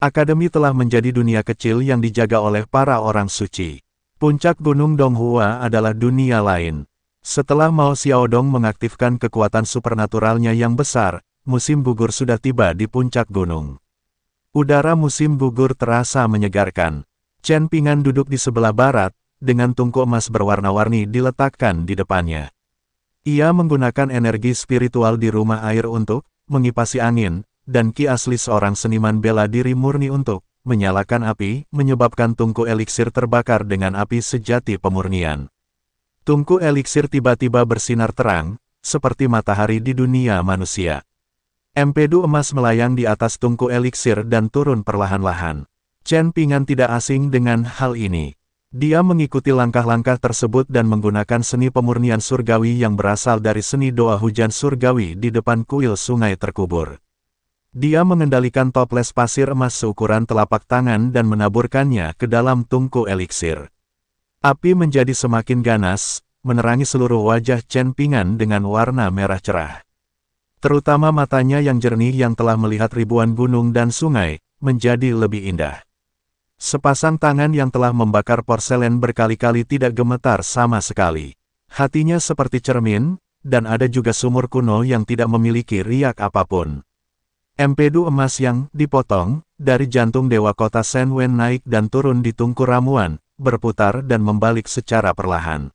Akademi telah menjadi dunia kecil yang dijaga oleh para orang suci. Puncak Gunung Donghua adalah dunia lain. Setelah Mao Xiaodong mengaktifkan kekuatan supernaturalnya yang besar, musim gugur sudah tiba di puncak gunung. Udara musim gugur terasa menyegarkan. Chen Pingan duduk di sebelah barat, dengan tungku emas berwarna-warni diletakkan di depannya. Ia menggunakan energi spiritual di rumah air untuk mengipasi angin, dan Ki asli seorang seniman bela diri murni untuk menyalakan api, menyebabkan tungku eliksir terbakar dengan api sejati pemurnian. Tungku eliksir tiba-tiba bersinar terang, seperti matahari di dunia manusia. Empedu emas melayang di atas tungku eliksir dan turun perlahan-lahan. Chen Pingan tidak asing dengan hal ini. Dia mengikuti langkah-langkah tersebut dan menggunakan seni pemurnian surgawi yang berasal dari seni doa hujan surgawi di depan kuil sungai terkubur. Dia mengendalikan toples pasir emas seukuran telapak tangan dan menaburkannya ke dalam tungku eliksir. Api menjadi semakin ganas, menerangi seluruh wajah Chen Pingan dengan warna merah cerah. Terutama matanya yang jernih yang telah melihat ribuan gunung dan sungai, menjadi lebih indah. Sepasang tangan yang telah membakar porselen berkali-kali tidak gemetar sama sekali. Hatinya seperti cermin, dan ada juga sumur kuno yang tidak memiliki riak apapun. Empedu emas yang dipotong dari jantung dewa kota Senwen naik dan turun di tungku ramuan, berputar dan membalik secara perlahan.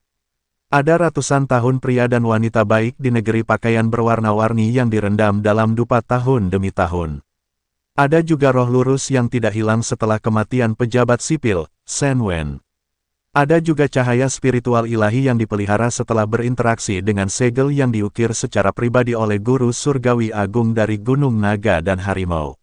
Ada ratusan tahun pria dan wanita baik di negeri pakaian berwarna-warni yang direndam dalam dupa tahun demi tahun. Ada juga roh lurus yang tidak hilang setelah kematian pejabat sipil, Senwen. Ada juga cahaya spiritual ilahi yang dipelihara setelah berinteraksi dengan segel yang diukir secara pribadi oleh Guru Surgawi Agung dari Gunung Naga dan Harimau.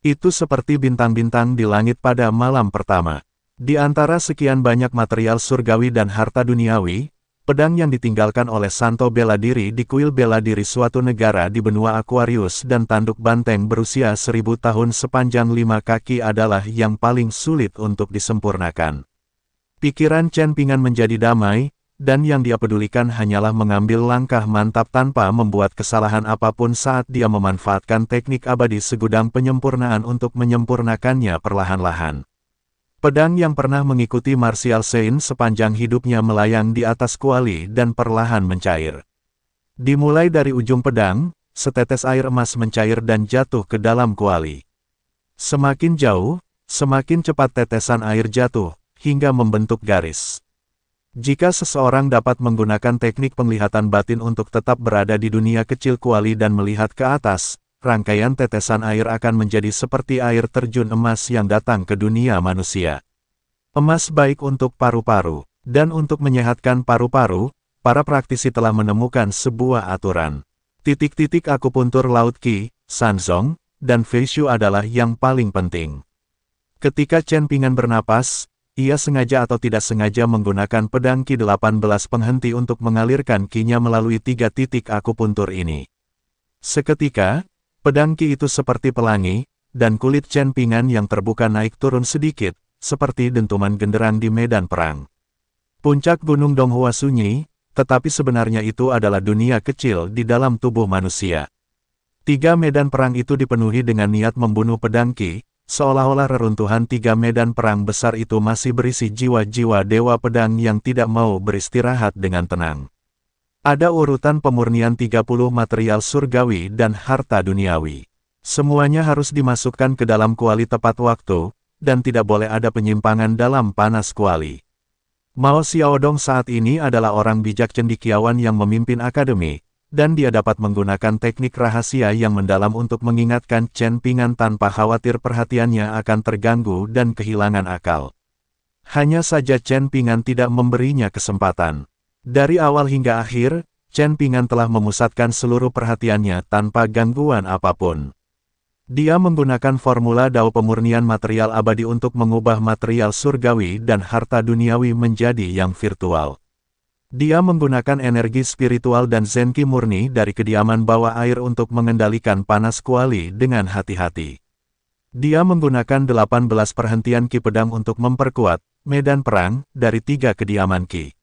Itu seperti bintang-bintang di langit pada malam pertama. Di antara sekian banyak material surgawi dan harta duniawi, pedang yang ditinggalkan oleh Santo bela diri di kuil bela diri suatu negara di benua Aquarius dan tanduk banteng berusia seribu tahun sepanjang lima kaki adalah yang paling sulit untuk disempurnakan. Pikiran Chen Pingan menjadi damai, dan yang dia pedulikan hanyalah mengambil langkah mantap tanpa membuat kesalahan apapun saat dia memanfaatkan teknik abadi segudang penyempurnaan untuk menyempurnakannya perlahan-lahan. Pedang yang pernah mengikuti Martial Sein sepanjang hidupnya melayang di atas kuali dan perlahan mencair. Dimulai dari ujung pedang, setetes air emas mencair dan jatuh ke dalam kuali. Semakin jauh, semakin cepat tetesan air jatuh, hingga membentuk garis. Jika seseorang dapat menggunakan teknik penglihatan batin untuk tetap berada di dunia kecil kuali dan melihat ke atas, rangkaian tetesan air akan menjadi seperti air terjun emas yang datang ke dunia manusia. Emas baik untuk paru-paru, dan untuk menyehatkan paru-paru, para praktisi telah menemukan sebuah aturan. Titik-titik akupuntur laut Qi, Sanzong, dan Feishu adalah yang paling penting. Ketika Chen Pingan bernapas, ia sengaja atau tidak sengaja menggunakan pedang Ki 18 penghenti untuk mengalirkan Ki-nya melalui tiga titik akupuntur ini. Seketika, pedang Ki itu seperti pelangi, dan kulit Chen Pingan yang terbuka naik turun sedikit, seperti dentuman genderang di medan perang. Puncak Gunung Donghua sunyi, tetapi sebenarnya itu adalah dunia kecil di dalam tubuh manusia. Tiga medan perang itu dipenuhi dengan niat membunuh pedang Ki, seolah-olah reruntuhan tiga medan perang besar itu masih berisi jiwa-jiwa dewa pedang yang tidak mau beristirahat dengan tenang. Ada urutan pemurnian 30 material surgawi dan harta duniawi. Semuanya harus dimasukkan ke dalam kuali tepat waktu, dan tidak boleh ada penyimpangan dalam panas kuali. Mao Xiaodong saat ini adalah orang bijak cendikiawan yang memimpin akademi, dan dia dapat menggunakan teknik rahasia yang mendalam untuk mengingatkan Chen Pingan tanpa khawatir perhatiannya akan terganggu dan kehilangan akal. Hanya saja Chen Pingan tidak memberinya kesempatan. Dari awal hingga akhir, Chen Pingan telah memusatkan seluruh perhatiannya tanpa gangguan apapun. Dia menggunakan formula dao pemurnian material abadi untuk mengubah material surgawi dan harta duniawi menjadi yang virtual. Dia menggunakan energi spiritual dan zenki murni dari kediaman bawah air untuk mengendalikan panas kuali dengan hati-hati. Dia menggunakan 18 perhentian ki pedang untuk memperkuat medan perang dari tiga kediaman ki.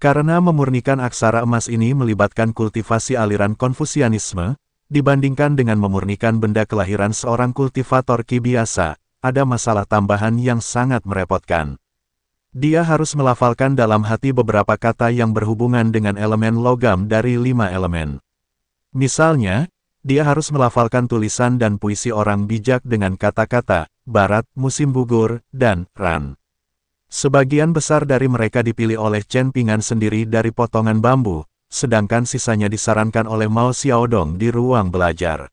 Karena memurnikan aksara emas ini melibatkan kultivasi aliran konfusianisme, dibandingkan dengan memurnikan benda kelahiran seorang kultivator ki biasa, ada masalah tambahan yang sangat merepotkan. Dia harus melafalkan dalam hati beberapa kata yang berhubungan dengan elemen logam dari lima elemen. Misalnya, dia harus melafalkan tulisan dan puisi orang bijak dengan kata-kata, barat, musim bugur, dan ran. Sebagian besar dari mereka dipilih oleh Chen Pingan sendiri dari potongan bambu, sedangkan sisanya disarankan oleh Mao Xiaodong di ruang belajar.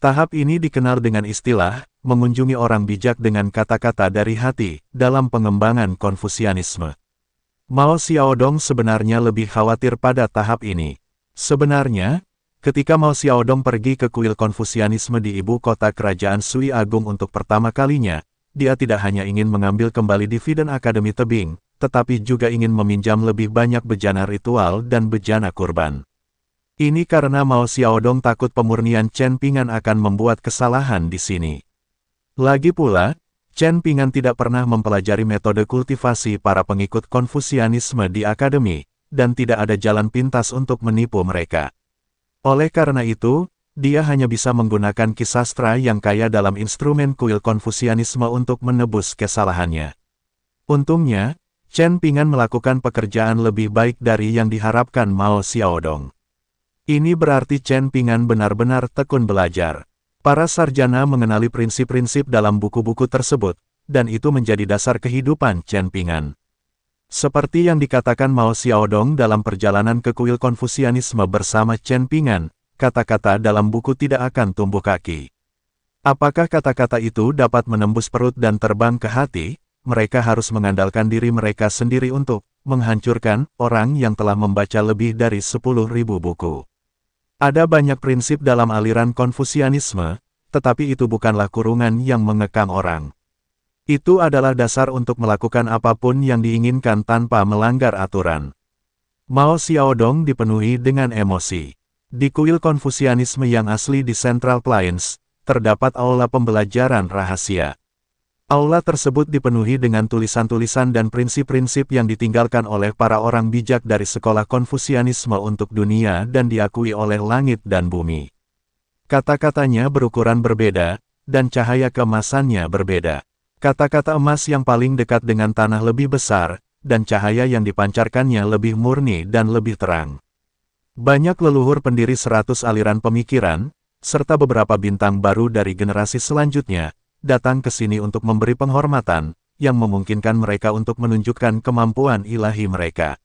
Tahap ini dikenal dengan istilah mengunjungi orang bijak dengan kata-kata dari hati, dalam pengembangan Konfusianisme. Mao Xiaodong sebenarnya lebih khawatir pada tahap ini. Sebenarnya, ketika Mao Xiaodong pergi ke kuil Konfusianisme di ibu kota kerajaan Sui Agung untuk pertama kalinya, dia tidak hanya ingin mengambil kembali dividen Akademi Tebing, tetapi juga ingin meminjam lebih banyak bejana ritual dan bejana kurban. Ini karena Mao Xiaodong takut pemurnian Chen Pingan akan membuat kesalahan di sini. Lagi pula, Chen Pingan tidak pernah mempelajari metode kultivasi para pengikut konfusianisme di akademi, dan tidak ada jalan pintas untuk menipu mereka. Oleh karena itu, dia hanya bisa menggunakan kisastra yang kaya dalam instrumen kuil konfusianisme untuk menebus kesalahannya. Untungnya, Chen Pingan melakukan pekerjaan lebih baik dari yang diharapkan Mao Xiaodong. Ini berarti Chen Pingan benar-benar tekun belajar. Para sarjana mengenali prinsip-prinsip dalam buku-buku tersebut, dan itu menjadi dasar kehidupan Chen Pingan. Seperti yang dikatakan Mao Xiaodong dalam perjalanan ke kuil Konfusianisme bersama Chen Pingan, kata-kata dalam buku tidak akan tumbuh kaki. Apakah kata-kata itu dapat menembus perut dan terbang ke hati? Mereka harus mengandalkan diri mereka sendiri untuk menghancurkan orang yang telah membaca lebih dari 10.000 buku. Ada banyak prinsip dalam aliran Konfusianisme, tetapi itu bukanlah kurungan yang mengekang orang. Itu adalah dasar untuk melakukan apapun yang diinginkan tanpa melanggar aturan. Mao Xiaodong dipenuhi dengan emosi. Di kuil Konfusianisme yang asli di Central Plains, terdapat aula pembelajaran rahasia. Aula tersebut dipenuhi dengan tulisan-tulisan dan prinsip-prinsip yang ditinggalkan oleh para orang bijak dari sekolah Konfusianisme untuk dunia dan diakui oleh langit dan bumi. Kata-katanya berukuran berbeda, dan cahaya kemasannya berbeda. Kata-kata emas yang paling dekat dengan tanah lebih besar, dan cahaya yang dipancarkannya lebih murni dan lebih terang. Banyak leluhur pendiri seratus aliran pemikiran, serta beberapa bintang baru dari generasi selanjutnya, datang ke sini untuk memberi penghormatan, yang memungkinkan mereka untuk menunjukkan kemampuan ilahi mereka.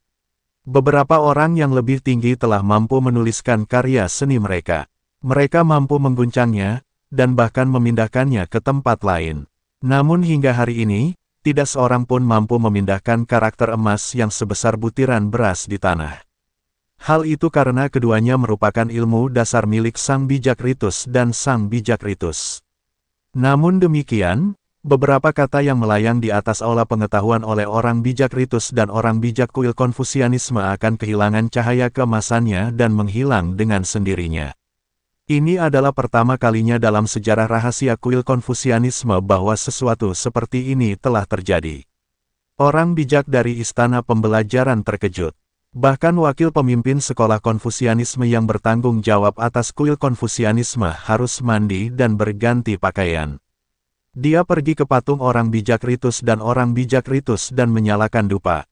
Beberapa orang yang lebih tinggi telah mampu menuliskan karya seni mereka. Mereka mampu mengguncangnya, dan bahkan memindahkannya ke tempat lain. Namun hingga hari ini, tidak seorang pun mampu memindahkan karakter emas yang sebesar butiran beras di tanah. Hal itu karena keduanya merupakan ilmu dasar milik Sang Bijak Ritus dan Sang Bijak Ritus. Namun demikian, beberapa kata yang melayang di atas aula pengetahuan oleh orang bijak Ritus dan orang bijak kuil Konfusianisme akan kehilangan cahaya kemasannya dan menghilang dengan sendirinya. Ini adalah pertama kalinya dalam sejarah rahasia kuil Konfusianisme bahwa sesuatu seperti ini telah terjadi. Orang bijak dari Istana Pembelajaran terkejut. Bahkan wakil pemimpin sekolah Konfusianisme yang bertanggung jawab atas kuil Konfusianisme harus mandi dan berganti pakaian. Dia pergi ke patung orang bijak Ritus dan orang bijak Ritus dan menyalakan dupa.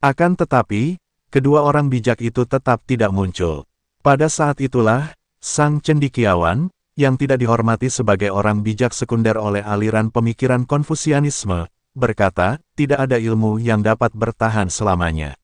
Akan tetapi, kedua orang bijak itu tetap tidak muncul. Pada saat itulah, sang cendikiawan, yang tidak dihormati sebagai orang bijak sekunder oleh aliran pemikiran Konfusianisme, berkata, tidak ada ilmu yang dapat bertahan selamanya.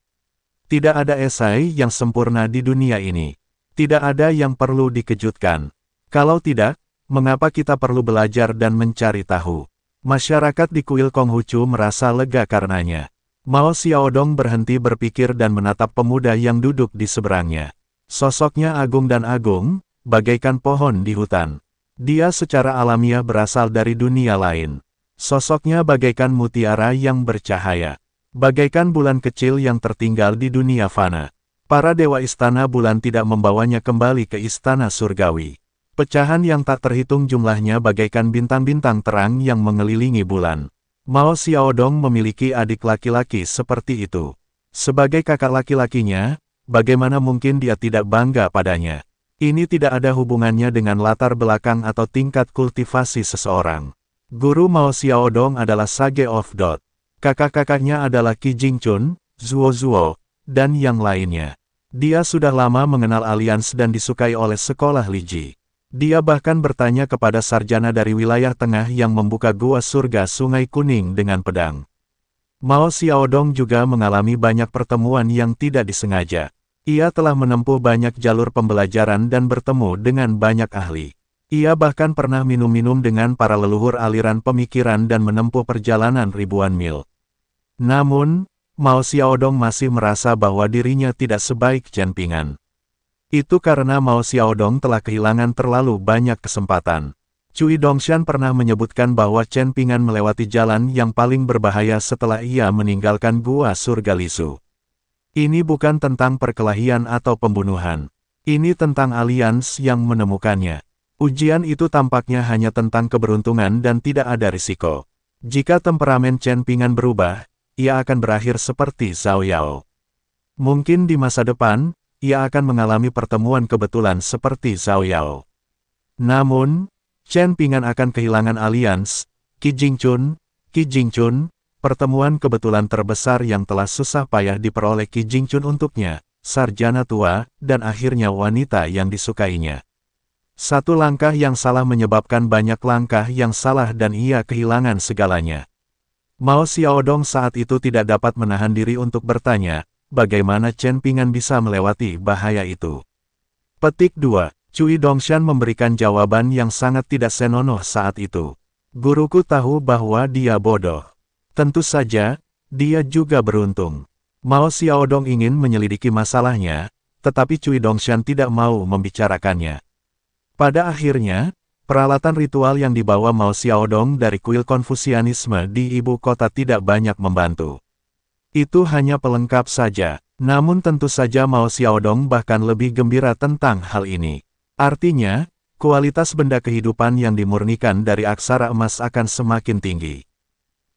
Tidak ada esai yang sempurna di dunia ini. Tidak ada yang perlu dikejutkan. Kalau tidak, mengapa kita perlu belajar dan mencari tahu? Masyarakat di kuil Konghucu merasa lega karenanya. Mao Xiaodong berhenti berpikir dan menatap pemuda yang duduk di seberangnya. Sosoknya agung dan agung, bagaikan pohon di hutan. Dia secara alamiah berasal dari dunia lain. Sosoknya bagaikan mutiara yang bercahaya. Bagaikan bulan kecil yang tertinggal di dunia fana. Para dewa istana bulan tidak membawanya kembali ke istana surgawi. Pecahan yang tak terhitung jumlahnya bagaikan bintang-bintang terang yang mengelilingi bulan. Mao Xiaodong memiliki adik laki-laki seperti itu. Sebagai kakak laki-lakinya, bagaimana mungkin dia tidak bangga padanya? Ini tidak ada hubungannya dengan latar belakang atau tingkat kultivasi seseorang. Guru Mao Xiaodong adalah Sage of Dot. Kakak-kakaknya adalah Qi Jingchun, Zuo Zuo, dan yang lainnya. Dia sudah lama mengenal alians dan disukai oleh sekolah Li Ji. Dia bahkan bertanya kepada sarjana dari wilayah tengah yang membuka gua surga Sungai Kuning dengan pedang. Mao Xiaodong juga mengalami banyak pertemuan yang tidak disengaja. Ia telah menempuh banyak jalur pembelajaran dan bertemu dengan banyak ahli. Ia bahkan pernah minum-minum dengan para leluhur aliran pemikiran dan menempuh perjalanan ribuan mil. Namun, Mao Xiaodong masih merasa bahwa dirinya tidak sebaik Chen Ping'an. Itu karena Mao Xiaodong telah kehilangan terlalu banyak kesempatan. Cui Dongshan pernah menyebutkan bahwa Chen Ping'an melewati jalan yang paling berbahaya setelah ia meninggalkan gua surga Lisu. Ini bukan tentang perkelahian atau pembunuhan. Ini tentang alians yang menemukannya. Ujian itu tampaknya hanya tentang keberuntungan dan tidak ada risiko. Jika temperamen Chen Ping'an berubah, ia akan berakhir seperti Zhao Yao. Mungkin di masa depan, ia akan mengalami pertemuan kebetulan seperti Zhao Yao. Namun, Chen Pingan akan kehilangan alians, Qi Jingchun, Qi Jingchun, pertemuan kebetulan terbesar yang telah susah payah diperoleh Qi Jingchun untuknya, sarjana tua, dan akhirnya wanita yang disukainya. Satu langkah yang salah menyebabkan banyak langkah yang salah dan ia kehilangan segalanya. Mao Xiaodong saat itu tidak dapat menahan diri untuk bertanya, bagaimana Chen Pingan bisa melewati bahaya itu. Petik 2. Cui Dongshan memberikan jawaban yang sangat tidak senonoh saat itu. Guruku tahu bahwa dia bodoh. Tentu saja, dia juga beruntung. Mao Xiaodong ingin menyelidiki masalahnya, tetapi Cui Dongshan tidak mau membicarakannya. Pada akhirnya, Peralatan ritual yang dibawa Mao Xiaodong dari kuil Konfusianisme di ibu kota tidak banyak membantu. Itu hanya pelengkap saja, namun tentu saja Mao Xiaodong bahkan lebih gembira tentang hal ini. Artinya, kualitas benda kehidupan yang dimurnikan dari aksara emas akan semakin tinggi.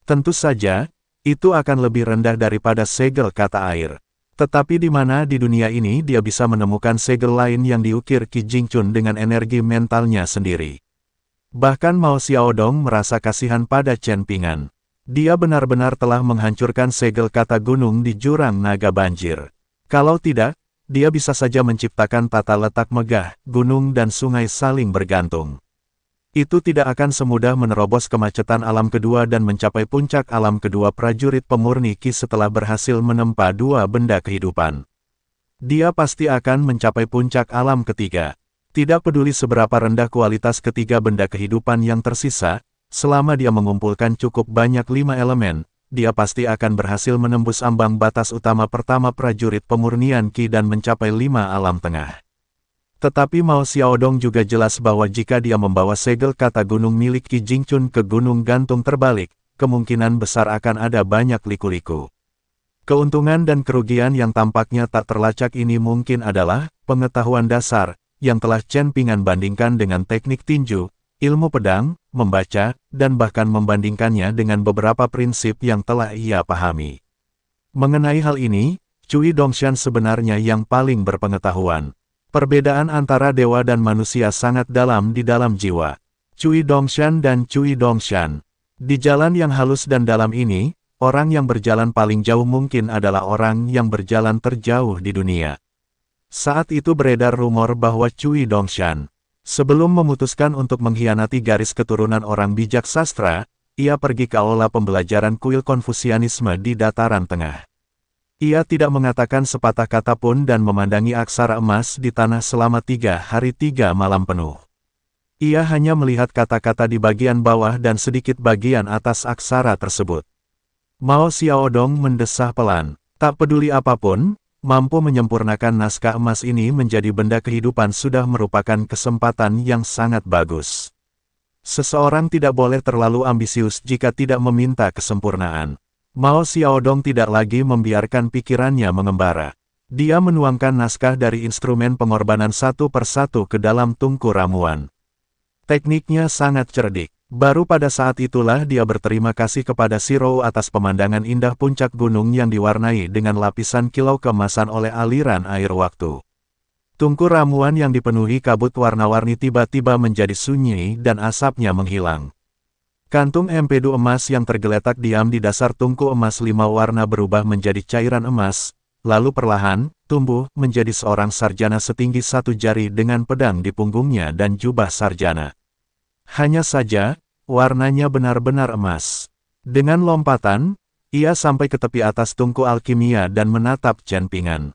Tentu saja, itu akan lebih rendah daripada segel kata air. Tetapi di mana di dunia ini dia bisa menemukan segel lain yang diukir Qi Jingchun dengan energi mentalnya sendiri. Bahkan Mao Xiaodong merasa kasihan pada Chen Pingan. Dia benar-benar telah menghancurkan segel kata gunung di jurang naga banjir. Kalau tidak, dia bisa saja menciptakan tata letak megah, gunung dan sungai saling bergantung. Itu tidak akan semudah menerobos kemacetan alam kedua dan mencapai puncak alam kedua prajurit pemurni Ki setelah berhasil menempa dua benda kehidupan. Dia pasti akan mencapai puncak alam ketiga. Tidak peduli seberapa rendah kualitas ketiga benda kehidupan yang tersisa, selama dia mengumpulkan cukup banyak lima elemen, dia pasti akan berhasil menembus ambang batas utama pertama prajurit pemurnian Ki dan mencapai lima alam tengah. Tetapi Mao Xiaodong juga jelas bahwa jika dia membawa segel kata gunung milik Qi Jingchun ke gunung gantung terbalik, kemungkinan besar akan ada banyak liku-liku. Keuntungan dan kerugian yang tampaknya tak terlacak ini mungkin adalah pengetahuan dasar yang telah Chen Pingan bandingkan dengan teknik tinju, ilmu pedang, membaca, dan bahkan membandingkannya dengan beberapa prinsip yang telah ia pahami. Mengenai hal ini, Cui Dongshan sebenarnya yang paling berpengetahuan. Perbedaan antara dewa dan manusia sangat dalam di dalam jiwa. Cui Dongshan dan Cui Dongshan. Di jalan yang halus dan dalam ini, orang yang berjalan paling jauh mungkin adalah orang yang berjalan terjauh di dunia. Saat itu beredar rumor bahwa Cui Dongshan, sebelum memutuskan untuk mengkhianati garis keturunan orang bijak sastra, ia pergi ke aula pembelajaran kuil Konfusianisme di dataran tengah. Ia tidak mengatakan sepatah kata pun dan memandangi aksara emas di tanah selama tiga hari tiga malam penuh. Ia hanya melihat kata-kata di bagian bawah dan sedikit bagian atas aksara tersebut. Mao Xiaodong mendesah pelan. Tak peduli apapun, mampu menyempurnakan naskah emas ini menjadi benda kehidupan sudah merupakan kesempatan yang sangat bagus. Seseorang tidak boleh terlalu ambisius jika tidak meminta kesempurnaan. Mao Xiaodong tidak lagi membiarkan pikirannya mengembara. Dia menuangkan naskah dari instrumen pengorbanan satu persatu ke dalam tungku ramuan. Tekniknya sangat cerdik. Baru pada saat itulah dia berterima kasih kepada Siro atas pemandangan indah puncak gunung yang diwarnai dengan lapisan kilau kemasan oleh aliran air waktu. Tungku ramuan yang dipenuhi kabut warna-warni tiba-tiba menjadi sunyi dan asapnya menghilang. Kantung empedu emas yang tergeletak diam di dasar tungku emas lima warna berubah menjadi cairan emas, lalu perlahan, tumbuh menjadi seorang sarjana setinggi satu jari dengan pedang di punggungnya dan jubah sarjana. Hanya saja, warnanya benar-benar emas. Dengan lompatan, ia sampai ke tepi atas tungku alkimia dan menatap Chen Jenpingan.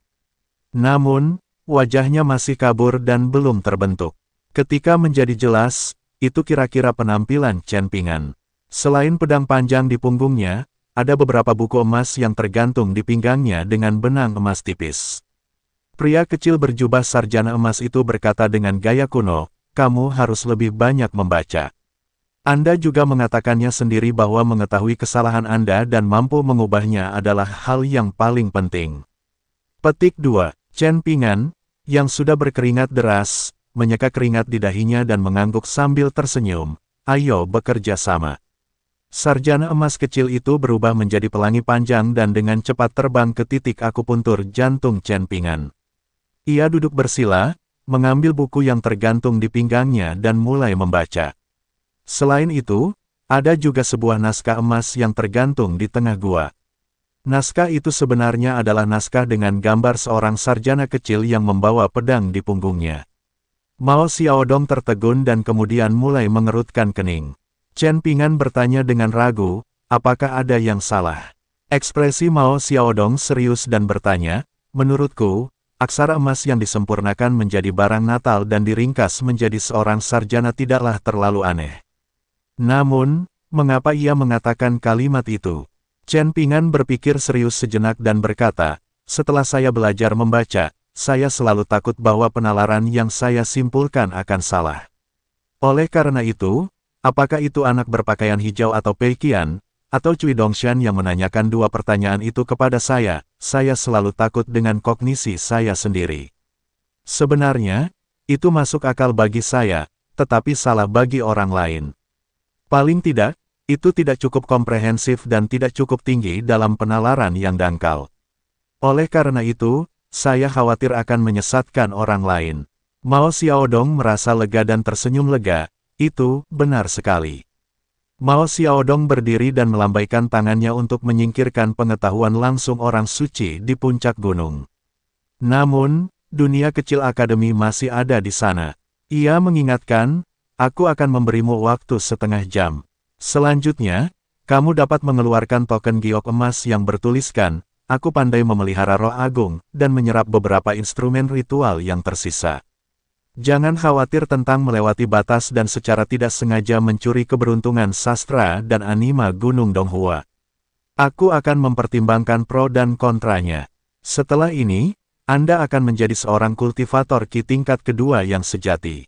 Namun, wajahnya masih kabur dan belum terbentuk. Ketika menjadi jelas, itu kira-kira penampilan Chen Pingan. Selain pedang panjang di punggungnya, ada beberapa buku emas yang tergantung di pinggangnya dengan benang emas tipis. Pria kecil berjubah sarjana emas itu berkata dengan gaya kuno, kamu harus lebih banyak membaca. Anda juga mengatakannya sendiri bahwa mengetahui kesalahan Anda dan mampu mengubahnya adalah hal yang paling penting. Petik 2. Chen Pingan, yang sudah berkeringat deras, menyeka keringat di dahinya dan mengangguk sambil tersenyum. Ayo bekerja sama. Sarjana emas kecil itu berubah menjadi pelangi panjang dan dengan cepat terbang ke titik akupuntur jantung Chen Pingan. Ia duduk bersila, mengambil buku yang tergantung di pinggangnya dan mulai membaca. Selain itu, ada juga sebuah naskah emas yang tergantung di tengah gua. Naskah itu sebenarnya adalah naskah dengan gambar seorang sarjana kecil yang membawa pedang di punggungnya. Mao Xiaodong tertegun dan kemudian mulai mengerutkan kening. Chen Pingan bertanya dengan ragu, apakah ada yang salah? Ekspresi Mao Xiaodong serius dan bertanya, menurutku, aksara emas yang disempurnakan menjadi barang natal dan diringkas menjadi seorang sarjana tidaklah terlalu aneh. Namun, mengapa ia mengatakan kalimat itu? Chen Pingan berpikir serius sejenak dan berkata, setelah saya belajar membaca, saya selalu takut bahwa penalaran yang saya simpulkan akan salah. Oleh karena itu, apakah itu anak berpakaian hijau atau Peikian, atau Cui Dongshan yang menanyakan dua pertanyaan itu kepada saya, saya selalu takut dengan kognisi saya sendiri. Sebenarnya, itu masuk akal bagi saya, tetapi salah bagi orang lain. Paling tidak, itu tidak cukup komprehensif dan tidak cukup tinggi dalam penalaran yang dangkal. Oleh karena itu, saya khawatir akan menyesatkan orang lain. Mao Xiaodong merasa lega dan tersenyum lega, itu benar sekali. Mao Xiaodong berdiri dan melambaikan tangannya untuk menyingkirkan pengetahuan langsung orang suci di puncak gunung. Namun, dunia kecil akademi masih ada di sana. Ia mengingatkan, aku akan memberimu waktu setengah jam. Selanjutnya, kamu dapat mengeluarkan token giok emas yang bertuliskan, aku pandai memelihara roh agung, dan menyerap beberapa instrumen ritual yang tersisa. Jangan khawatir tentang melewati batas dan secara tidak sengaja mencuri keberuntungan sastra dan anima Gunung Donghua. Aku akan mempertimbangkan pro dan kontranya. Setelah ini, Anda akan menjadi seorang kultivator Ki tingkat kedua yang sejati.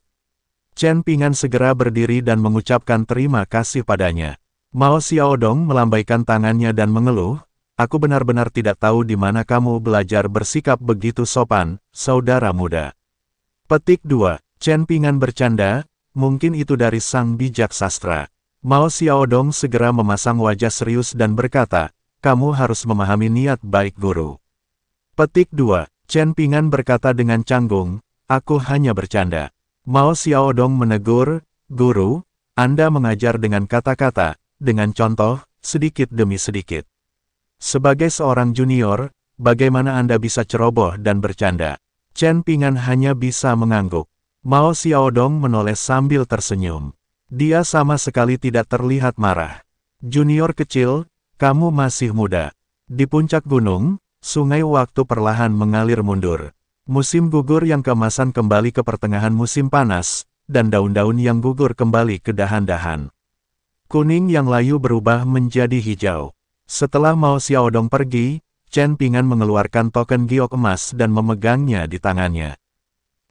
Chen Pingan segera berdiri dan mengucapkan terima kasih padanya. Mao Xiaodong melambaikan tangannya dan mengeluh, Aku benar-benar tidak tahu di mana kamu belajar bersikap begitu sopan, saudara muda. Petik 2. Chen Pingan bercanda, mungkin itu dari sang bijak sastra. Mao Xiaodong segera memasang wajah serius dan berkata, kamu harus memahami niat baik guru. Petik 2. Chen Pingan berkata dengan canggung, aku hanya bercanda. Mao Xiaodong menegur, guru, Anda mengajar dengan kata-kata, dengan contoh, sedikit demi sedikit. Sebagai seorang junior, bagaimana Anda bisa ceroboh dan bercanda? Chen Pingan hanya bisa mengangguk. Mao Xiaodong menoleh sambil tersenyum. Dia sama sekali tidak terlihat marah. Junior kecil, kamu masih muda. Di puncak gunung, sungai waktu perlahan mengalir mundur. Musim gugur yang kemasan kembali ke pertengahan musim panas, dan daun-daun yang gugur kembali ke dahan-dahan. Kuning yang layu berubah menjadi hijau. Setelah Mao Xiaodong pergi, Chen Pingan mengeluarkan token giok emas dan memegangnya di tangannya.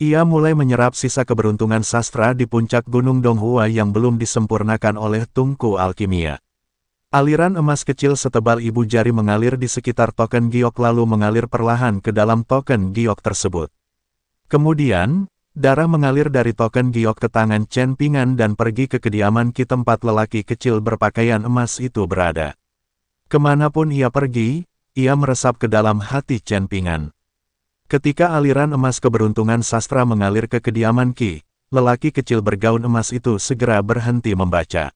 Ia mulai menyerap sisa keberuntungan sastra di puncak Gunung Donghua yang belum disempurnakan oleh tungku alkimia. Aliran emas kecil setebal ibu jari mengalir di sekitar token giok lalu mengalir perlahan ke dalam token giok tersebut. Kemudian, darah mengalir dari token giok ke tangan Chen Pingan dan pergi ke kediaman ki tempat lelaki kecil berpakaian emas itu berada. Kemanapun ia pergi, ia meresap ke dalam hati Chen Pingan. Ketika aliran emas keberuntungan sastra mengalir ke kediaman Ki, lelaki kecil bergaun emas itu segera berhenti membaca.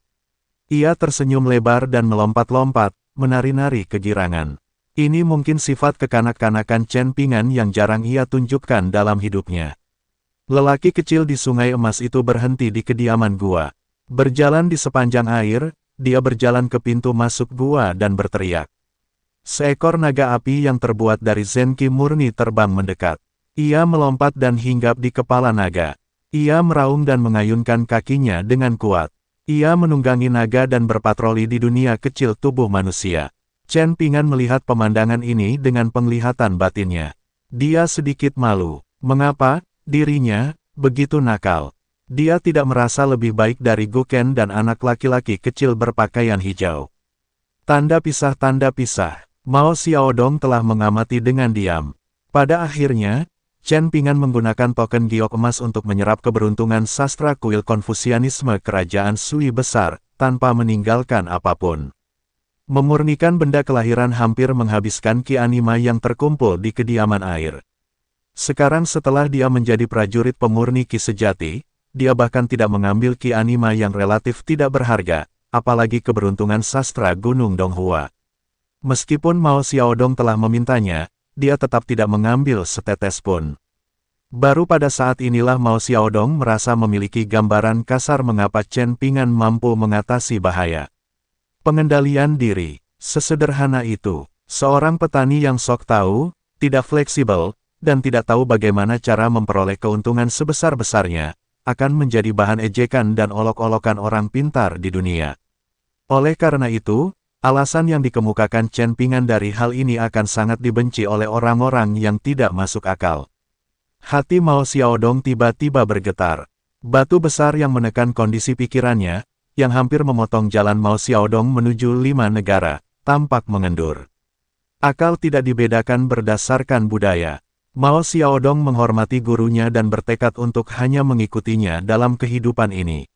Ia tersenyum lebar dan melompat-lompat, menari-nari kegirangan. Ini mungkin sifat kekanak-kanakan Chen Pingan yang jarang ia tunjukkan dalam hidupnya. Lelaki kecil di sungai emas itu berhenti di kediaman gua. Berjalan di sepanjang air, dia berjalan ke pintu masuk gua dan berteriak. Seekor naga api yang terbuat dari Zenki murni terbang mendekat. Ia melompat dan hinggap di kepala naga. Ia meraung dan mengayunkan kakinya dengan kuat. Ia menunggangi naga dan berpatroli di dunia kecil tubuh manusia. Chen Pingan melihat pemandangan ini dengan penglihatan batinnya. Dia sedikit malu. Mengapa dirinya begitu nakal? Dia tidak merasa lebih baik dari Guken dan anak laki-laki kecil berpakaian hijau. Tanda pisah-tanda pisah, Mao Xiaodong telah mengamati dengan diam. Pada akhirnya, Chen Pingan menggunakan token giok emas untuk menyerap keberuntungan sastra kuil konfusianisme kerajaan Sui besar, tanpa meninggalkan apapun. Memurnikan benda kelahiran hampir menghabiskan ki anima yang terkumpul di kediaman air. Sekarang setelah dia menjadi prajurit pemurni ki sejati, dia bahkan tidak mengambil ki anima yang relatif tidak berharga, apalagi keberuntungan sastra Gunung Donghua. Meskipun Mao Xiaodong telah memintanya, dia tetap tidak mengambil setetes pun. Baru pada saat inilah Mao Xiaodong merasa memiliki gambaran kasar mengapa Chen Pingan mampu mengatasi bahaya. Pengendalian diri, sesederhana itu. Seorang petani yang sok tahu, tidak fleksibel, dan tidak tahu bagaimana cara memperoleh keuntungan sebesar-besarnya, akan menjadi bahan ejekan dan olok-olokan orang pintar di dunia. Oleh karena itu, alasan yang dikemukakan Chen Pingan dari hal ini akan sangat dibenci oleh orang-orang yang tidak masuk akal. Hati Mao Xiaodong tiba-tiba bergetar. Batu besar yang menekan kondisi pikirannya, yang hampir memotong jalan Mao Xiaodong menuju lima negara, tampak mengendur. Akal tidak dibedakan berdasarkan budaya. Mao Xiaodong menghormati gurunya dan bertekad untuk hanya mengikutinya dalam kehidupan ini.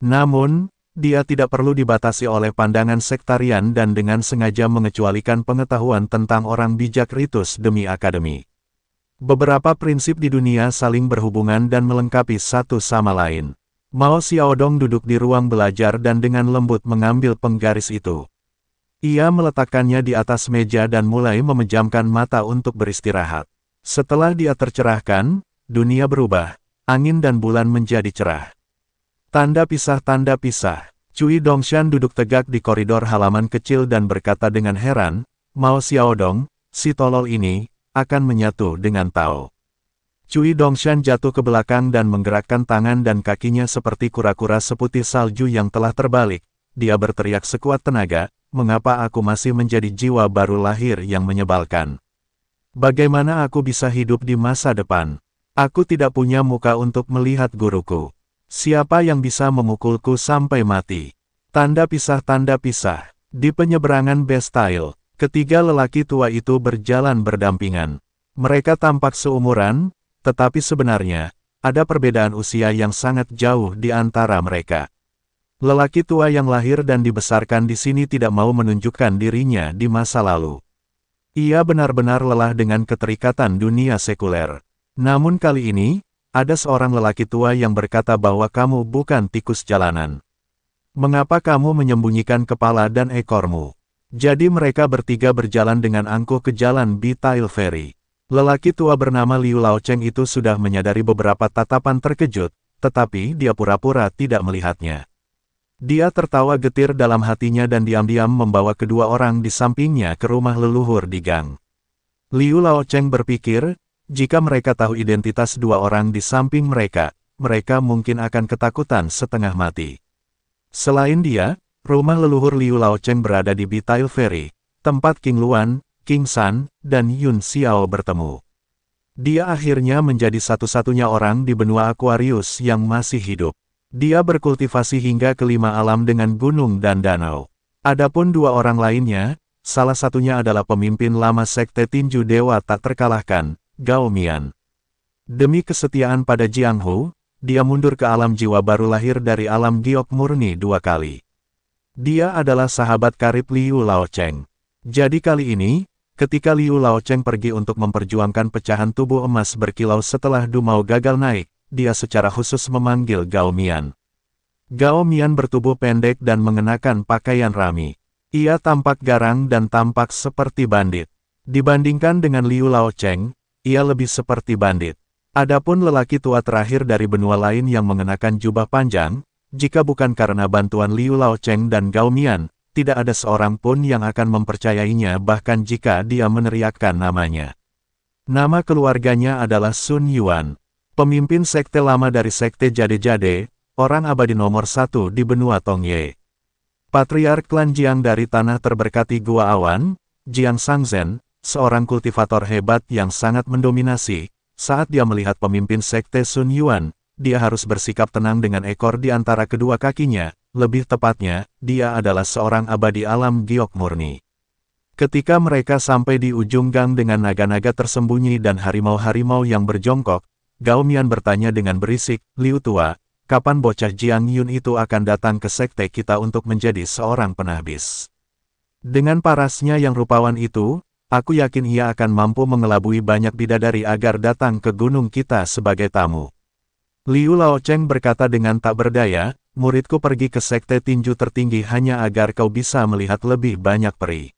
Namun, dia tidak perlu dibatasi oleh pandangan sektarian dan dengan sengaja mengecualikan pengetahuan tentang orang bijak ritus demi akademi. Beberapa prinsip di dunia saling berhubungan dan melengkapi satu sama lain. Mao Xiaodong duduk di ruang belajar dan dengan lembut mengambil penggaris itu. Ia meletakkannya di atas meja dan mulai memejamkan mata untuk beristirahat. Setelah dia tercerahkan, dunia berubah. Angin dan bulan menjadi cerah. Tanda pisah tanda pisah. Cui Dongshan duduk tegak di koridor halaman kecil dan berkata dengan heran, Mao Xiaodong, si tolol ini, akan menyatu dengan Tao. Cui Dongshan jatuh ke belakang dan menggerakkan tangan dan kakinya seperti kura-kura seputih salju yang telah terbalik. Dia berteriak sekuat tenaga, mengapa aku masih menjadi jiwa baru lahir yang menyebalkan. Bagaimana aku bisa hidup di masa depan? Aku tidak punya muka untuk melihat guruku. Siapa yang bisa memukulku sampai mati? Tanda pisah-tanda pisah. Di penyeberangan Bestail, ketiga lelaki tua itu berjalan berdampingan. Mereka tampak seumuran, tetapi sebenarnya, ada perbedaan usia yang sangat jauh di antara mereka. Lelaki tua yang lahir dan dibesarkan di sini tidak mau menunjukkan dirinya di masa lalu. Ia benar-benar lelah dengan keterikatan dunia sekuler. Namun kali ini, ada seorang lelaki tua yang berkata bahwa kamu bukan tikus jalanan. Mengapa kamu menyembunyikan kepala dan ekormu? Jadi mereka bertiga berjalan dengan angkuh ke jalan Bitail Ferry. Lelaki tua bernama Liu Lao Cheng itu sudah menyadari beberapa tatapan terkejut, tetapi dia pura-pura tidak melihatnya. Dia tertawa getir dalam hatinya dan diam-diam membawa kedua orang di sampingnya ke rumah leluhur di gang. Liu Lao Cheng berpikir, jika mereka tahu identitas dua orang di samping mereka, mereka mungkin akan ketakutan setengah mati. Selain dia, rumah leluhur Liu Lao Cheng berada di Bitail Ferry, tempat King Luan, King San, dan Yun Xiao bertemu. Dia akhirnya menjadi satu-satunya orang di benua Aquarius yang masih hidup. Dia berkultivasi hingga kelima alam dengan gunung dan danau. Adapun dua orang lainnya, salah satunya adalah pemimpin lama Sekte Tinju Dewa tak terkalahkan, Gao Mian. Demi kesetiaan pada Jiang Hu, dia mundur ke alam jiwa baru lahir dari alam giok murni dua kali. Dia adalah sahabat karib Liu Lao Cheng. Jadi kali ini, ketika Liu Lao Cheng pergi untuk memperjuangkan pecahan tubuh emas berkilau setelah Dumao gagal naik, dia secara khusus memanggil Gao Mian. Gao Mian bertubuh pendek dan mengenakan pakaian rami. Ia tampak garang dan tampak seperti bandit. Dibandingkan dengan Liu Lao Cheng, ia lebih seperti bandit. Adapun lelaki tua terakhir dari benua lain yang mengenakan jubah panjang, jika bukan karena bantuan Liu Lao Cheng dan Gao Mian, tidak ada seorang pun yang akan mempercayainya bahkan jika dia meneriakkan namanya. Nama keluarganya adalah Sun Yuan. Pemimpin sekte lama dari sekte Jade-Jade, orang abadi nomor satu di benua Tongye. Patriark klan Jiang dari tanah terberkati Gua Awan, Jiang Sangzen, seorang kultivator hebat yang sangat mendominasi, saat dia melihat pemimpin sekte Sun Yuan, dia harus bersikap tenang dengan ekor di antara kedua kakinya, lebih tepatnya, dia adalah seorang abadi alam giok murni. Ketika mereka sampai di ujung gang dengan naga-naga tersembunyi dan harimau-harimau yang berjongkok, Gao Mian bertanya dengan berisik, Liu Tua, kapan bocah Jiang Yun itu akan datang ke sekte kita untuk menjadi seorang penabis? Dengan parasnya yang rupawan itu, aku yakin ia akan mampu mengelabui banyak bidadari agar datang ke gunung kita sebagai tamu. Liu Lao Cheng berkata dengan tak berdaya, muridku pergi ke sekte tinju tertinggi hanya agar kau bisa melihat lebih banyak peri.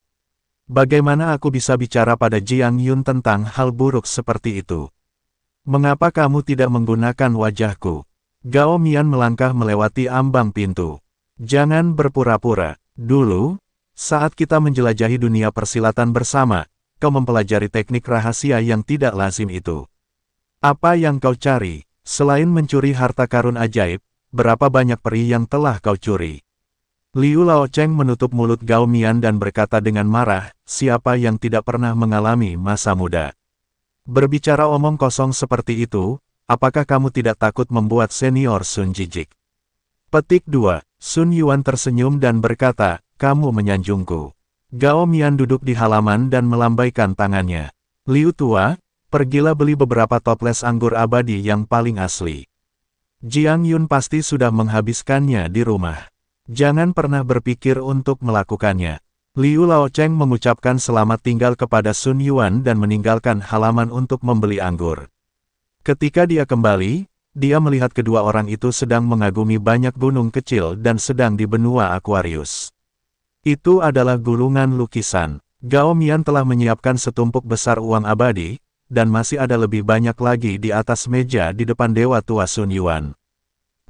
Bagaimana aku bisa bicara pada Jiang Yun tentang hal buruk seperti itu? Mengapa kamu tidak menggunakan wajahku? Gao Mian melangkah melewati ambang pintu. Jangan berpura-pura. Dulu, saat kita menjelajahi dunia persilatan bersama, kau mempelajari teknik rahasia yang tidak lazim itu. Apa yang kau cari, selain mencuri harta karun ajaib, berapa banyak peri yang telah kau curi? Liu Laocheng menutup mulut Gao Mian dan berkata dengan marah, siapa yang tidak pernah mengalami masa muda? Berbicara omong kosong seperti itu, apakah kamu tidak takut membuat senior Sun jijik? Petik 2. Sun Yuan tersenyum dan berkata, kamu menyanjungku. Gao Mian duduk di halaman dan melambaikan tangannya. Liu Tua, pergilah beli beberapa toples anggur abadi yang paling asli. Jiang Yun pasti sudah menghabiskannya di rumah. Jangan pernah berpikir untuk melakukannya. Liu Laocheng mengucapkan selamat tinggal kepada Sun Yuan dan meninggalkan halaman untuk membeli anggur. Ketika dia kembali, dia melihat kedua orang itu sedang mengagumi banyak gunung kecil dan sedang di benua Aquarius. Itu adalah gulungan lukisan. Gao Mian telah menyiapkan setumpuk besar uang abadi, dan masih ada lebih banyak lagi di atas meja di depan Dewa Tua Sun Yuan.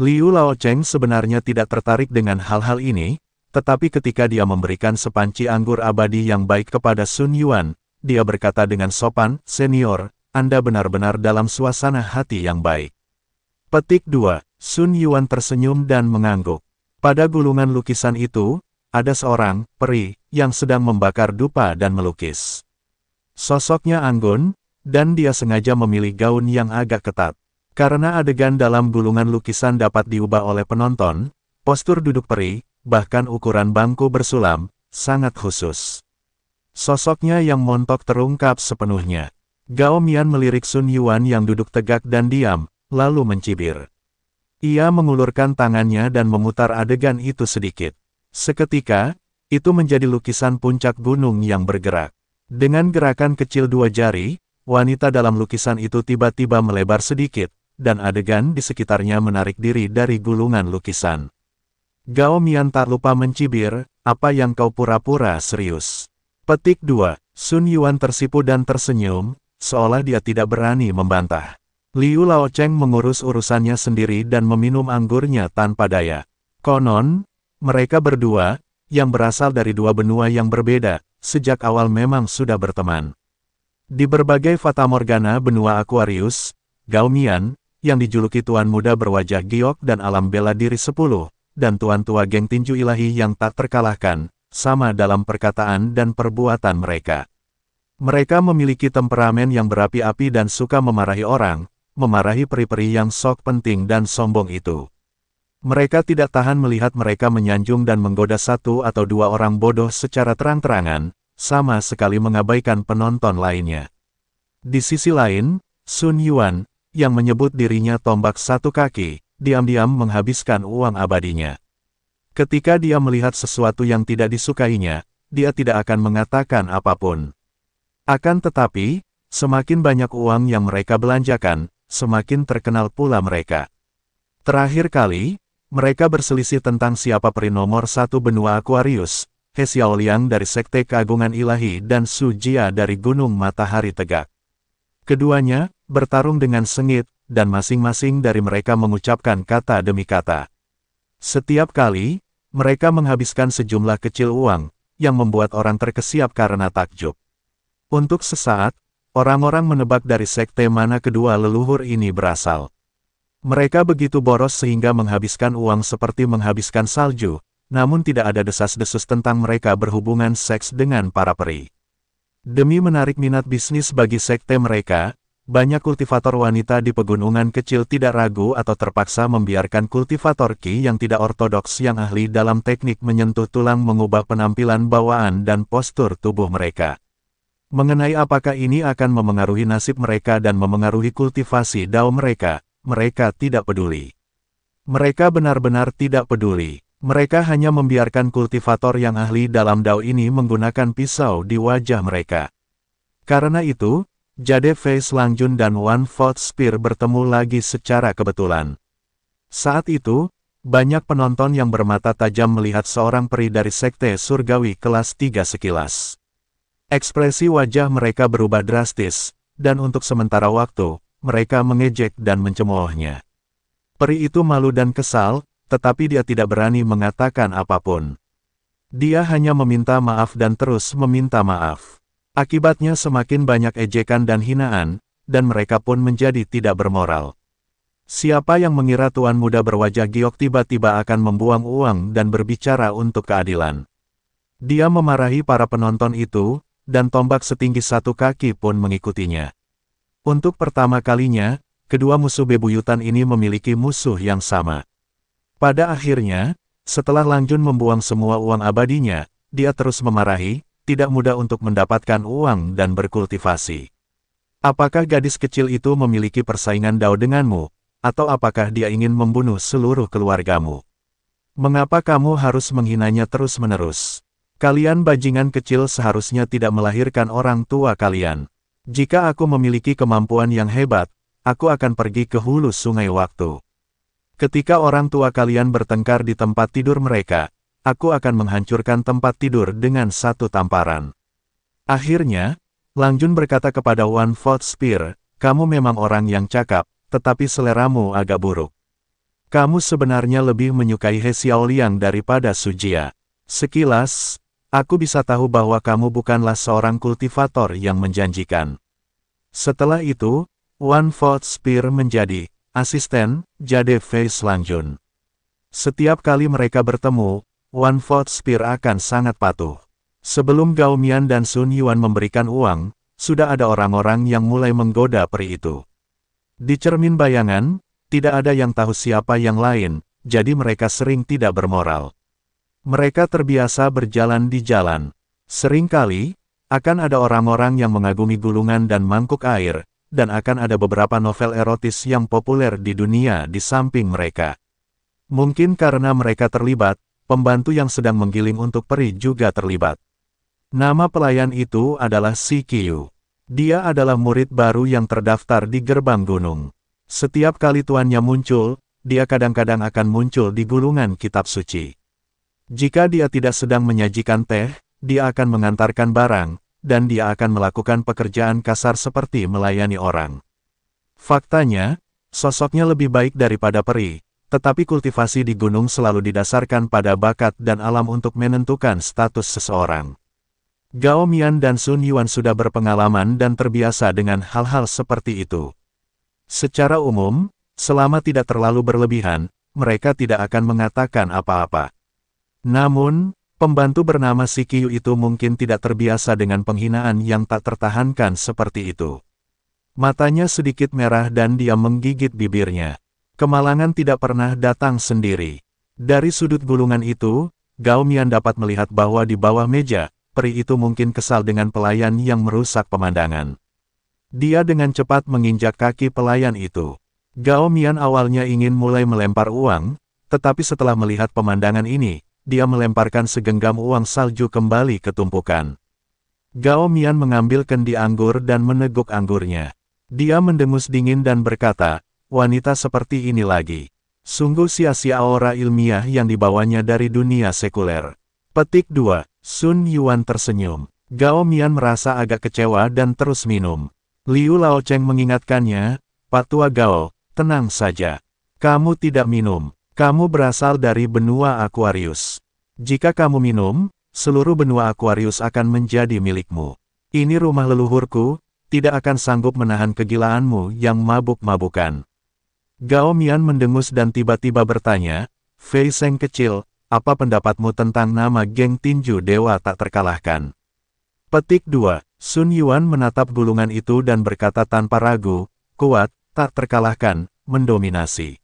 Liu Laocheng sebenarnya tidak tertarik dengan hal-hal ini, tetapi ketika dia memberikan sepanci anggur abadi yang baik kepada Sun Yuan, dia berkata dengan sopan, Senior, Anda benar-benar dalam suasana hati yang baik. Petik 2. Sun Yuan tersenyum dan mengangguk. Pada gulungan lukisan itu, ada seorang, peri, yang sedang membakar dupa dan melukis. Sosoknya anggun, dan dia sengaja memilih gaun yang agak ketat. Karena adegan dalam gulungan lukisan dapat diubah oleh penonton, Postur duduk peri, bahkan ukuran bangku bersulam, sangat khusus. Sosoknya yang montok terungkap sepenuhnya. Gao Mian melirik Sun Yuan yang duduk tegak dan diam, lalu mencibir. Ia mengulurkan tangannya dan memutar adegan itu sedikit. Seketika, itu menjadi lukisan puncak gunung yang bergerak. Dengan gerakan kecil dua jari, wanita dalam lukisan itu tiba-tiba melebar sedikit, dan adegan di sekitarnya menarik diri dari gulungan lukisan. Gao Mian tak lupa mencibir, apa yang kau pura-pura serius. Petik 2. Sun Yuan tersipu dan tersenyum, seolah dia tidak berani membantah. Liu Lao Cheng mengurus urusannya sendiri dan meminum anggurnya tanpa daya. Konon, mereka berdua, yang berasal dari dua benua yang berbeda, sejak awal memang sudah berteman. Di berbagai fata morgana benua Aquarius, Gao Mian, yang dijuluki Tuan Muda berwajah giok dan alam bela diri 10, dan tuan tua geng tinju ilahi yang tak terkalahkan, sama dalam perkataan dan perbuatan mereka. Mereka memiliki temperamen yang berapi-api dan suka memarahi orang, memarahi peri-peri yang sok penting dan sombong itu. Mereka tidak tahan melihat mereka menyanjung dan menggoda satu atau dua orang bodoh secara terang-terangan, sama sekali mengabaikan penonton lainnya. Di sisi lain, Sun Yuan, yang menyebut dirinya tombak satu kaki, diam-diam menghabiskan uang abadinya. Ketika dia melihat sesuatu yang tidak disukainya, dia tidak akan mengatakan apapun. Akan tetapi, semakin banyak uang yang mereka belanjakan, semakin terkenal pula mereka. Terakhir kali, mereka berselisih tentang siapa peri nomor satu benua Aquarius, He Xiaoliang dari Sekte Keagungan Ilahi dan Su Jia dari Gunung Matahari Tegak. Keduanya, bertarung dengan sengit, dan masing-masing dari mereka mengucapkan kata demi kata. Setiap kali, mereka menghabiskan sejumlah kecil uang, yang membuat orang terkesiap karena takjub. Untuk sesaat, orang-orang menebak dari sekte mana kedua leluhur ini berasal. Mereka begitu boros sehingga menghabiskan uang seperti menghabiskan salju, namun tidak ada desas-desus tentang mereka berhubungan seks dengan para peri. Demi menarik minat bisnis bagi sekte mereka, banyak kultivator wanita di pegunungan kecil tidak ragu atau terpaksa membiarkan kultivator Qi yang tidak ortodoks yang ahli dalam teknik menyentuh tulang mengubah penampilan bawaan dan postur tubuh mereka. Mengenai apakah ini akan memengaruhi nasib mereka dan memengaruhi kultivasi dao mereka, mereka tidak peduli. Mereka benar-benar tidak peduli. Mereka hanya membiarkan kultivator yang ahli dalam dao ini menggunakan pisau di wajah mereka. Karena itu, Jade Fei Jun dan Wan Fought Spear bertemu lagi secara kebetulan. Saat itu, banyak penonton yang bermata tajam melihat seorang peri dari Sekte Surgawi kelas 3 sekilas. Ekspresi wajah mereka berubah drastis, dan untuk sementara waktu, mereka mengejek dan mencemoohnya. Peri itu malu dan kesal, tetapi dia tidak berani mengatakan apapun. Dia hanya meminta maaf dan terus meminta maaf. Akibatnya semakin banyak ejekan dan hinaan, dan mereka pun menjadi tidak bermoral. Siapa yang mengira tuan muda berwajah giok tiba-tiba akan membuang uang dan berbicara untuk keadilan. Dia memarahi para penonton itu, dan tombak setinggi satu kaki pun mengikutinya. Untuk pertama kalinya, kedua musuh bebuyutan ini memiliki musuh yang sama. Pada akhirnya, setelah Langjun membuang semua uang abadinya, dia terus memarahi, tidak mudah untuk mendapatkan uang dan berkultivasi. Apakah gadis kecil itu memiliki persaingan dao denganmu, atau apakah dia ingin membunuh seluruh keluargamu? Mengapa kamu harus menghinanya terus-menerus? Kalian bajingan kecil seharusnya tidak melahirkan orang tua kalian. Jika aku memiliki kemampuan yang hebat, aku akan pergi ke hulu sungai waktu. Ketika orang tua kalian bertengkar di tempat tidur mereka, aku akan menghancurkan tempat tidur dengan satu tamparan. Akhirnya, Lang Jun berkata kepada Wan Fort Spear, kamu memang orang yang cakap, tetapi seleramu agak buruk. Kamu sebenarnya lebih menyukai He Xiaoliang daripada Sujia. Sekilas, aku bisa tahu bahwa kamu bukanlah seorang kultivator yang menjanjikan. Setelah itu, Wan Fort Spear menjadi asisten Jade Face Lang Jun. Setiap kali mereka bertemu, Wan Fought Spear akan sangat patuh. Sebelum Gao Mian dan Sun Yuan memberikan uang, sudah ada orang-orang yang mulai menggoda peri itu. Di cermin bayangan, tidak ada yang tahu siapa yang lain, jadi mereka sering tidak bermoral. Mereka terbiasa berjalan di jalan. Seringkali, akan ada orang-orang yang mengagumi gulungan dan mangkuk air, dan akan ada beberapa novel erotis yang populer di dunia di samping mereka. Mungkin karena mereka terlibat, pembantu yang sedang menggiling untuk peri juga terlibat. Nama pelayan itu adalah Si Kiyu. Dia adalah murid baru yang terdaftar di gerbang gunung. Setiap kali tuannya muncul, dia kadang-kadang akan muncul di gulungan kitab suci. Jika dia tidak sedang menyajikan teh, dia akan mengantarkan barang, dan dia akan melakukan pekerjaan kasar seperti melayani orang. Faktanya, sosoknya lebih baik daripada peri, tetapi kultivasi di gunung selalu didasarkan pada bakat dan alam untuk menentukan status seseorang. Gao Mian dan Sun Yuan sudah berpengalaman dan terbiasa dengan hal-hal seperti itu. Secara umum, selama tidak terlalu berlebihan, mereka tidak akan mengatakan apa-apa. Namun, pembantu bernama Si itu mungkin tidak terbiasa dengan penghinaan yang tak tertahankan seperti itu. Matanya sedikit merah dan dia menggigit bibirnya. Kemalangan tidak pernah datang sendiri. Dari sudut gulungan itu, Gao dapat melihat bahwa di bawah meja, peri itu mungkin kesal dengan pelayan yang merusak pemandangan. Dia dengan cepat menginjak kaki pelayan itu. Gao awalnya ingin mulai melempar uang, tetapi setelah melihat pemandangan ini, dia melemparkan segenggam uang salju kembali ke tumpukan. Gao Mian mengambil kendi anggur dan meneguk anggurnya. Dia mendengus dingin dan berkata, wanita seperti ini lagi. Sungguh sia-sia aura ilmiah yang dibawanya dari dunia sekuler. Petik 2. Sun Yuan tersenyum. Gao Mian merasa agak kecewa dan terus minum. Liu Cheng mengingatkannya, Patua Gao, tenang saja. Kamu tidak minum. Kamu berasal dari benua Aquarius. Jika kamu minum, seluruh benua Aquarius akan menjadi milikmu. Ini rumah leluhurku, tidak akan sanggup menahan kegilaanmu yang mabuk-mabukan. Gao Mian mendengus dan tiba-tiba bertanya, Fei Seng kecil, apa pendapatmu tentang nama geng tinju dewa tak terkalahkan? Petik 2. Sun Yuan menatap gulungan itu dan berkata tanpa ragu, kuat, tak terkalahkan, mendominasi.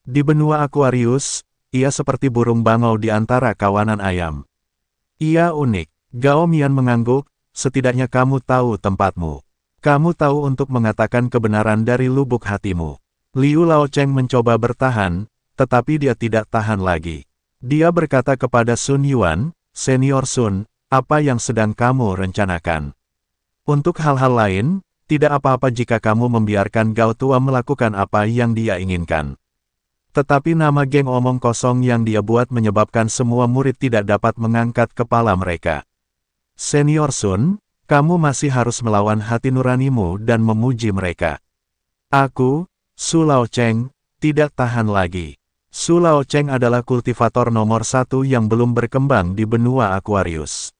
Di benua Aquarius, ia seperti burung bangau di antara kawanan ayam. Ia unik. Gao Mian mengangguk, setidaknya kamu tahu tempatmu. Kamu tahu untuk mengatakan kebenaran dari lubuk hatimu. Liu Lao Cheng mencoba bertahan, tetapi dia tidak tahan lagi. Dia berkata kepada Sun Yuan, Senior Sun, apa yang sedang kamu rencanakan? Untuk hal-hal lain, tidak apa-apa jika kamu membiarkan Gao Tua melakukan apa yang dia inginkan. Tetapi nama geng omong kosong yang dia buat menyebabkan semua murid tidak dapat mengangkat kepala mereka. Senior Sun, kamu masih harus melawan hati nuranimu dan memuji mereka. Aku, Su Cheng, tidak tahan lagi. Su Cheng adalah kultivator nomor satu yang belum berkembang di benua Aquarius.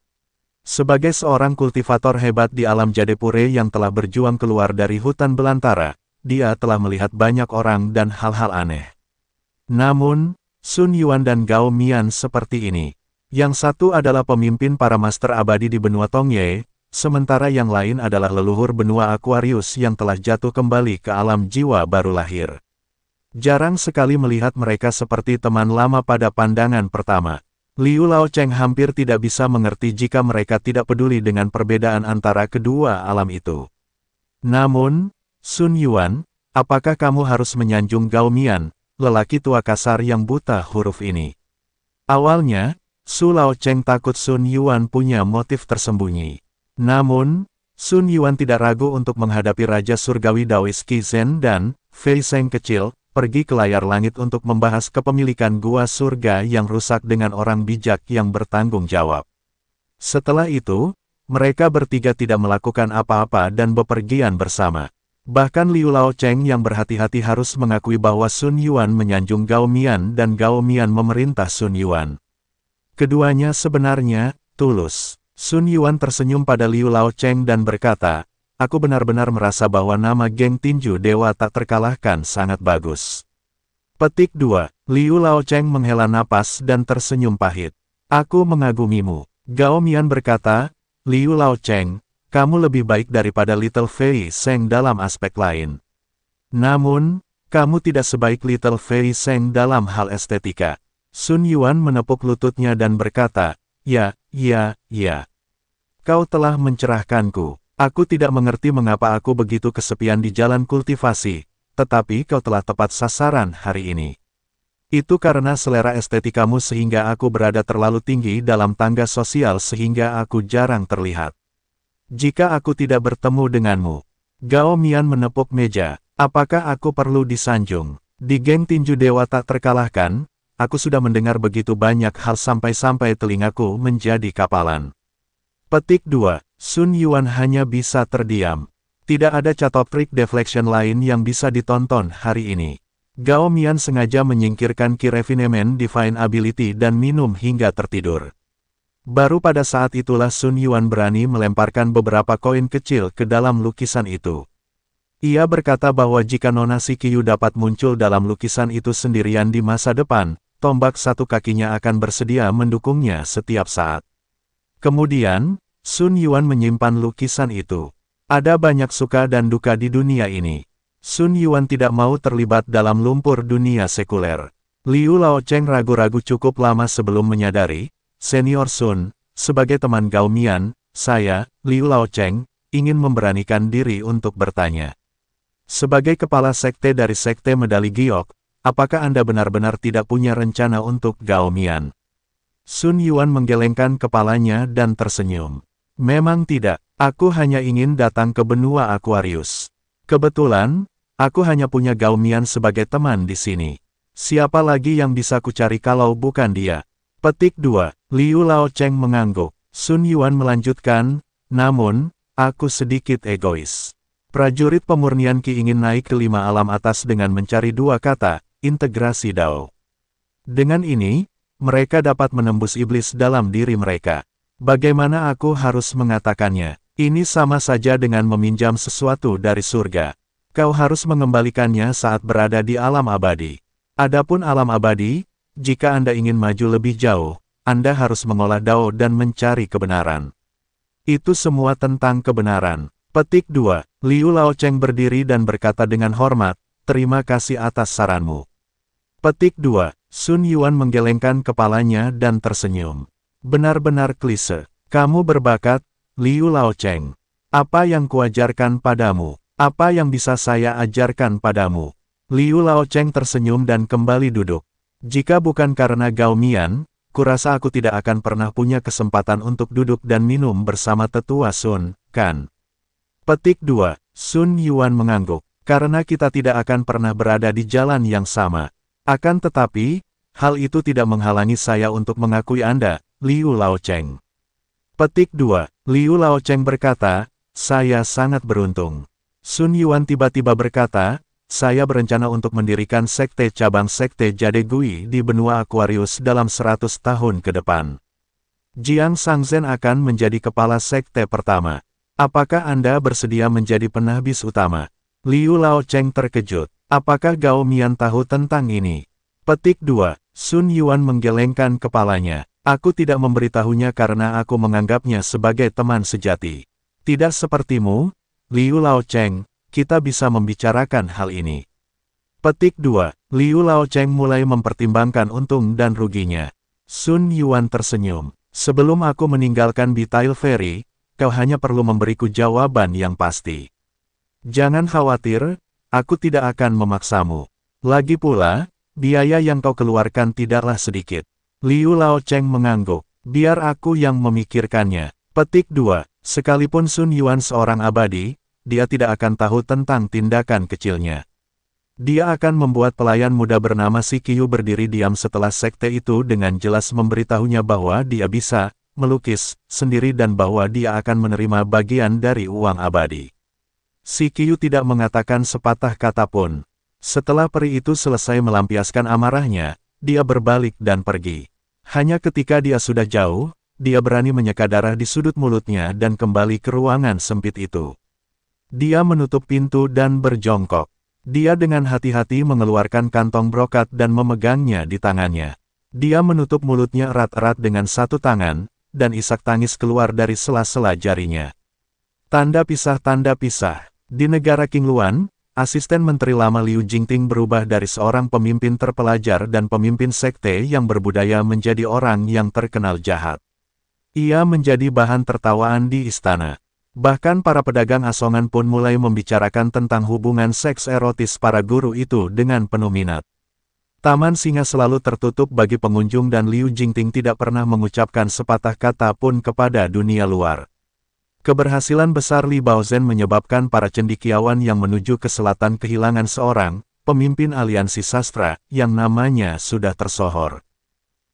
Sebagai seorang kultivator hebat di alam Jadepure yang telah berjuang keluar dari hutan belantara, dia telah melihat banyak orang dan hal-hal aneh. Namun, Sun Yuan dan Gao Mian seperti ini. Yang satu adalah pemimpin para master abadi di benua Tongye, Sementara yang lain adalah leluhur benua Aquarius yang telah jatuh kembali ke alam jiwa baru lahir. Jarang sekali melihat mereka seperti teman lama pada pandangan pertama. Liu Lao Cheng hampir tidak bisa mengerti jika mereka tidak peduli dengan perbedaan antara kedua alam itu. Namun, Sun Yuan, apakah kamu harus menyanjung Gao Mian, lelaki tua kasar yang buta huruf ini? Awalnya, Su Lao Cheng takut Sun Yuan punya motif tersembunyi. Namun, Sun Yuan tidak ragu untuk menghadapi Raja Surgawi Daois Zen dan Fei Seng kecil, pergi ke layar langit untuk membahas kepemilikan gua surga yang rusak dengan orang bijak yang bertanggung jawab. Setelah itu, mereka bertiga tidak melakukan apa-apa dan bepergian bersama. Bahkan Liu Lao Cheng yang berhati-hati harus mengakui bahwa Sun Yuan menyanjung Gao Mian dan Gao Mian memerintah Sun Yuan. Keduanya sebenarnya tulus. Sun Yuan tersenyum pada Liu Lao Cheng dan berkata, Aku benar-benar merasa bahwa nama geng tinju dewa tak terkalahkan sangat bagus. Petik 2. Liu Lao Cheng menghela napas dan tersenyum pahit. Aku mengagumimu. Gao Mian berkata, Liu Lao Cheng, kamu lebih baik daripada Little Fei Seng dalam aspek lain. Namun, kamu tidak sebaik Little Fei Seng dalam hal estetika. Sun Yuan menepuk lututnya dan berkata, Ya, ya, ya. Kau telah mencerahkanku. Aku tidak mengerti mengapa aku begitu kesepian di jalan kultivasi, tetapi kau telah tepat sasaran hari ini. Itu karena selera estetikamu sehingga aku berada terlalu tinggi dalam tangga sosial sehingga aku jarang terlihat. Jika aku tidak bertemu denganmu, Gao Mian menepuk meja, apakah aku perlu disanjung? Di geng tinju dewa tak terkalahkan, aku sudah mendengar begitu banyak hal sampai-sampai telingaku menjadi kapalan. Petik 2. Sun Yuan hanya bisa terdiam. Tidak ada catop trick deflection lain yang bisa ditonton hari ini. Gao Mian sengaja menyingkirkan Kirefinemen Divine Ability dan minum hingga tertidur. Baru pada saat itulah Sun Yuan berani melemparkan beberapa koin kecil ke dalam lukisan itu. Ia berkata bahwa jika Nona Sikiyu dapat muncul dalam lukisan itu sendirian di masa depan, tombak satu kakinya akan bersedia mendukungnya setiap saat. Kemudian, Sun Yuan menyimpan lukisan itu. Ada banyak suka dan duka di dunia ini. Sun Yuan tidak mau terlibat dalam lumpur dunia sekuler. Liu Lao Cheng ragu-ragu cukup lama sebelum menyadari, Senior Sun, sebagai teman Gaumian, saya, Liu Lao Cheng, ingin memberanikan diri untuk bertanya. Sebagai kepala sekte dari sekte medali giok, apakah Anda benar-benar tidak punya rencana untuk Gaomian? Sun Yuan menggelengkan kepalanya dan tersenyum. Memang tidak, aku hanya ingin datang ke benua Aquarius. Kebetulan, aku hanya punya Gaomian sebagai teman di sini. Siapa lagi yang bisa kucari kalau bukan dia? Petik 2. Liu Lao Cheng mengangguk. Sun Yuan melanjutkan, namun, aku sedikit egois. Prajurit pemurnian Ki ingin naik ke lima alam atas dengan mencari dua kata, integrasi Dao. Dengan ini, mereka dapat menembus iblis dalam diri mereka. Bagaimana aku harus mengatakannya? Ini sama saja dengan meminjam sesuatu dari surga. Kau harus mengembalikannya saat berada di alam abadi. Adapun alam abadi, jika Anda ingin maju lebih jauh, Anda harus mengolah dao dan mencari kebenaran. Itu semua tentang kebenaran. Petik 2. Liu Lao Cheng berdiri dan berkata dengan hormat, Terima kasih atas saranmu. Petik 2. Sun Yuan menggelengkan kepalanya dan tersenyum. Benar-benar klise. Kamu berbakat, Liu Lao Cheng. Apa yang kuajarkan padamu? Apa yang bisa saya ajarkan padamu? Liu Lao Cheng tersenyum dan kembali duduk. Jika bukan karena Gao Mian, kurasa aku tidak akan pernah punya kesempatan untuk duduk dan minum bersama tetua Sun, kan? Petik 2. Sun Yuan mengangguk. Karena kita tidak akan pernah berada di jalan yang sama. Akan tetapi, hal itu tidak menghalangi saya untuk mengakui Anda, Liu Lao Cheng. Petik 2. Liu Lao Cheng berkata, saya sangat beruntung. Sun Yuan tiba-tiba berkata, saya berencana untuk mendirikan sekte cabang sekte Jade Gui di benua Aquarius dalam 100 tahun ke depan. Jiang Sangzen akan menjadi kepala sekte pertama. Apakah Anda bersedia menjadi penahbis utama? Liu Lao Cheng terkejut. Apakah Gao Mian tahu tentang ini? Petik 2. Sun Yuan menggelengkan kepalanya. Aku tidak memberitahunya karena aku menganggapnya sebagai teman sejati. Tidak sepertimu, Liu Lao Cheng, kita bisa membicarakan hal ini. Petik 2. Liu Lao Cheng mulai mempertimbangkan untung dan ruginya. Sun Yuan tersenyum. Sebelum aku meninggalkan Bitail Ferry, kau hanya perlu memberiku jawaban yang pasti. Jangan khawatir, Aku tidak akan memaksamu. Lagi pula, biaya yang kau keluarkan tidaklah sedikit. Liu Lao Cheng mengangguk. Biar aku yang memikirkannya. Petik 2. Sekalipun Sun Yuan seorang abadi, dia tidak akan tahu tentang tindakan kecilnya. Dia akan membuat pelayan muda bernama Si Kiyu berdiri diam setelah sekte itu dengan jelas memberitahunya bahwa dia bisa melukis sendiri dan bahwa dia akan menerima bagian dari uang abadi. Si Kiyu tidak mengatakan sepatah kata pun. Setelah peri itu selesai melampiaskan amarahnya, dia berbalik dan pergi. Hanya ketika dia sudah jauh, dia berani menyeka darah di sudut mulutnya dan kembali ke ruangan sempit itu. Dia menutup pintu dan berjongkok. Dia dengan hati-hati mengeluarkan kantong brokat dan memegangnya di tangannya. Dia menutup mulutnya erat-erat dengan satu tangan, dan isak tangis keluar dari sela-sela jarinya. Tanda pisah-tanda pisah. Di negara Qingluan, asisten menteri lama Liu Jingting berubah dari seorang pemimpin terpelajar dan pemimpin sekte yang berbudaya menjadi orang yang terkenal jahat. Ia menjadi bahan tertawaan di istana. Bahkan para pedagang asongan pun mulai membicarakan tentang hubungan seks erotis para guru itu dengan penuh minat. Taman singa selalu tertutup bagi pengunjung dan Liu Jingting tidak pernah mengucapkan sepatah kata pun kepada dunia luar. Keberhasilan besar Li Baozhen menyebabkan para cendikiawan yang menuju ke selatan kehilangan seorang, pemimpin aliansi sastra, yang namanya sudah tersohor.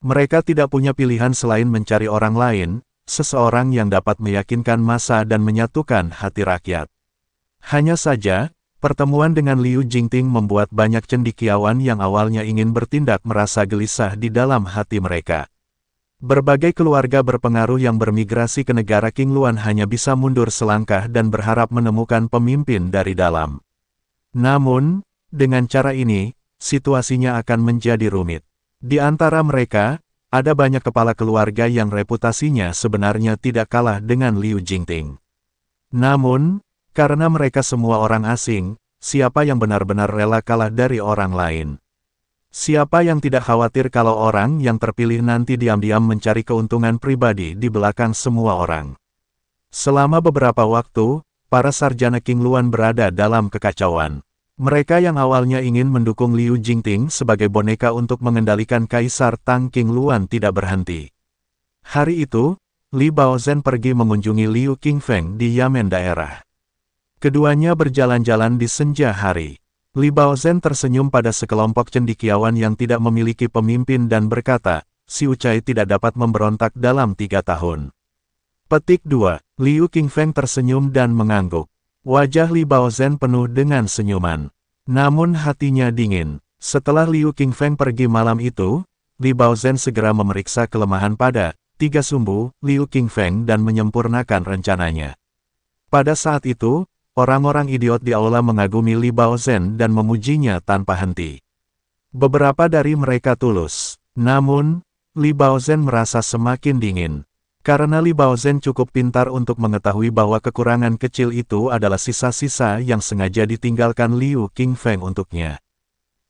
Mereka tidak punya pilihan selain mencari orang lain, seseorang yang dapat meyakinkan masa dan menyatukan hati rakyat. Hanya saja, pertemuan dengan Liu Jingting membuat banyak cendikiawan yang awalnya ingin bertindak merasa gelisah di dalam hati mereka. Berbagai keluarga berpengaruh yang bermigrasi ke negara King Luan hanya bisa mundur selangkah dan berharap menemukan pemimpin dari dalam. Namun, dengan cara ini, situasinya akan menjadi rumit. Di antara mereka, ada banyak kepala keluarga yang reputasinya sebenarnya tidak kalah dengan Liu Jingting. Namun, karena mereka semua orang asing, siapa yang benar-benar rela kalah dari orang lain? Siapa yang tidak khawatir kalau orang yang terpilih nanti diam-diam mencari keuntungan pribadi di belakang semua orang? Selama beberapa waktu, para sarjana King Luan berada dalam kekacauan. Mereka yang awalnya ingin mendukung Liu Jingting sebagai boneka untuk mengendalikan Kaisar Tang King Luan tidak berhenti. Hari itu, Li Baozhen pergi mengunjungi Liu Qingfeng di Yamen daerah. Keduanya berjalan-jalan di senja hari. Li Zhen tersenyum pada sekelompok cendikiawan yang tidak memiliki pemimpin dan berkata, Si Ucai tidak dapat memberontak dalam tiga tahun. Petik 2. Liu Qingfeng tersenyum dan mengangguk. Wajah Li Zhen penuh dengan senyuman. Namun hatinya dingin. Setelah Liu Qingfeng pergi malam itu, Li Zhen segera memeriksa kelemahan pada tiga sumbu Liu Qingfeng dan menyempurnakan rencananya. Pada saat itu, Orang-orang idiot di aula mengagumi Li Baozhen dan memujinya tanpa henti. Beberapa dari mereka tulus. Namun, Li Baozhen merasa semakin dingin. Karena Li Baozhen cukup pintar untuk mengetahui bahwa kekurangan kecil itu adalah sisa-sisa yang sengaja ditinggalkan Liu King Feng untuknya.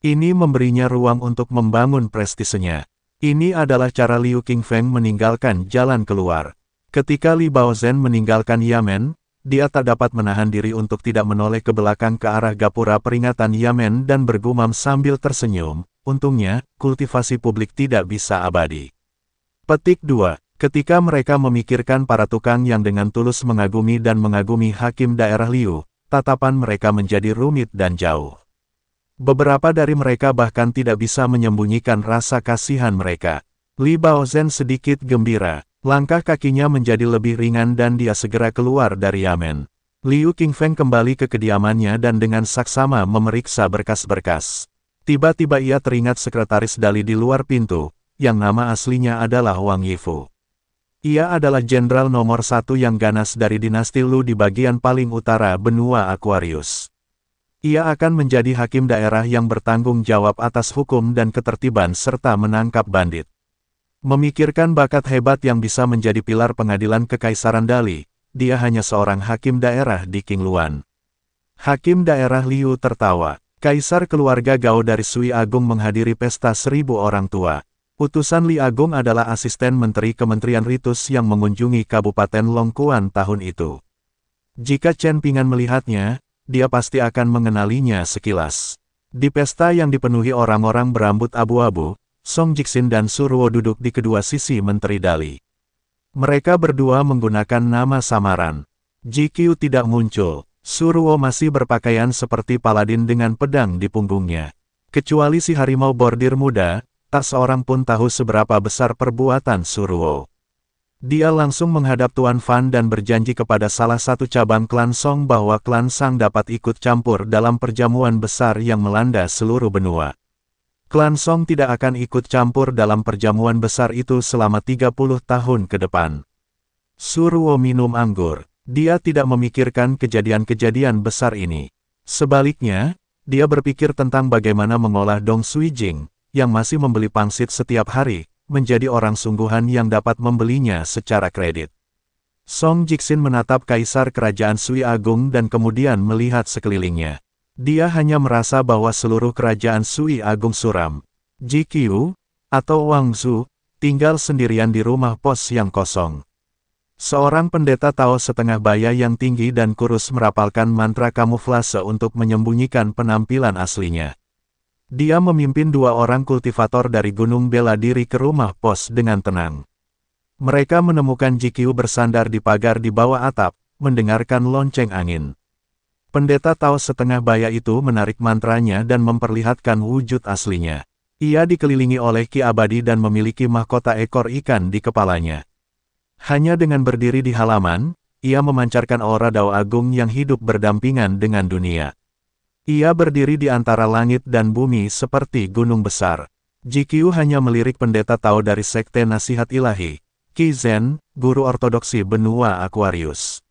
Ini memberinya ruang untuk membangun prestisenya. Ini adalah cara Liu King Feng meninggalkan jalan keluar. Ketika Li Baozhen meninggalkan Yamen, dia tak dapat menahan diri untuk tidak menoleh ke belakang ke arah gapura peringatan Yamen dan bergumam sambil tersenyum, untungnya, kultivasi publik tidak bisa abadi. Petik 2. Ketika mereka memikirkan para tukang yang dengan tulus mengagumi dan mengagumi hakim daerah Liu, tatapan mereka menjadi rumit dan jauh. Beberapa dari mereka bahkan tidak bisa menyembunyikan rasa kasihan mereka. Li Baozhen sedikit gembira, Langkah kakinya menjadi lebih ringan dan dia segera keluar dari Yamen. Liu Qingfeng kembali ke kediamannya dan dengan saksama memeriksa berkas-berkas. Tiba-tiba ia teringat sekretaris Dali di luar pintu, yang nama aslinya adalah Wang Yifu. Ia adalah jenderal nomor satu yang ganas dari dinasti Lu di bagian paling utara benua Aquarius ia akan menjadi hakim daerah yang bertanggung jawab atas hukum dan ketertiban serta menangkap bandit. Memikirkan bakat hebat yang bisa menjadi pilar pengadilan Kekaisaran Dali, dia hanya seorang hakim daerah di Luan. Hakim daerah Liu tertawa. Kaisar keluarga Gao dari Sui Agung menghadiri pesta seribu orang tua. Utusan Li Agung adalah asisten menteri Kementerian Ritus yang mengunjungi Kabupaten Longkuan tahun itu. Jika Chen Pingan melihatnya, dia pasti akan mengenalinya sekilas. Di pesta yang dipenuhi orang-orang berambut abu-abu, Song Jixin dan Suruo duduk di kedua sisi Menteri Dali. Mereka berdua menggunakan nama samaran. JQ tidak muncul, Suruo masih berpakaian seperti paladin dengan pedang di punggungnya. Kecuali si harimau bordir muda, tak seorang pun tahu seberapa besar perbuatan Suruo. Dia langsung menghadap Tuan Fan dan berjanji kepada salah satu cabang klan Song bahwa klan Sang dapat ikut campur dalam perjamuan besar yang melanda seluruh benua klan Song tidak akan ikut campur dalam perjamuan besar itu selama 30 tahun ke depan. Suruo minum anggur. Dia tidak memikirkan kejadian-kejadian besar ini. Sebaliknya, dia berpikir tentang bagaimana mengolah Dong Jing, yang masih membeli pangsit setiap hari, menjadi orang sungguhan yang dapat membelinya secara kredit. Song Jixin menatap kaisar kerajaan Sui Agung dan kemudian melihat sekelilingnya. Dia hanya merasa bahwa seluruh kerajaan Sui Agung suram. Jikyu, atau Wang tinggal sendirian di rumah pos yang kosong. Seorang pendeta Tao setengah baya yang tinggi dan kurus merapalkan mantra kamuflase untuk menyembunyikan penampilan aslinya. Dia memimpin dua orang kultivator dari Gunung Bela Diri ke rumah pos dengan tenang. Mereka menemukan Jikyu bersandar di pagar di bawah atap, mendengarkan lonceng angin. Pendeta Tao setengah baya itu menarik mantranya dan memperlihatkan wujud aslinya. Ia dikelilingi oleh Ki Abadi dan memiliki mahkota ekor ikan di kepalanya. Hanya dengan berdiri di halaman, ia memancarkan aura Dao Agung yang hidup berdampingan dengan dunia. Ia berdiri di antara langit dan bumi seperti gunung besar. Jikyu hanya melirik pendeta Tao dari Sekte Nasihat Ilahi, Ki Zen, guru ortodoksi benua Aquarius.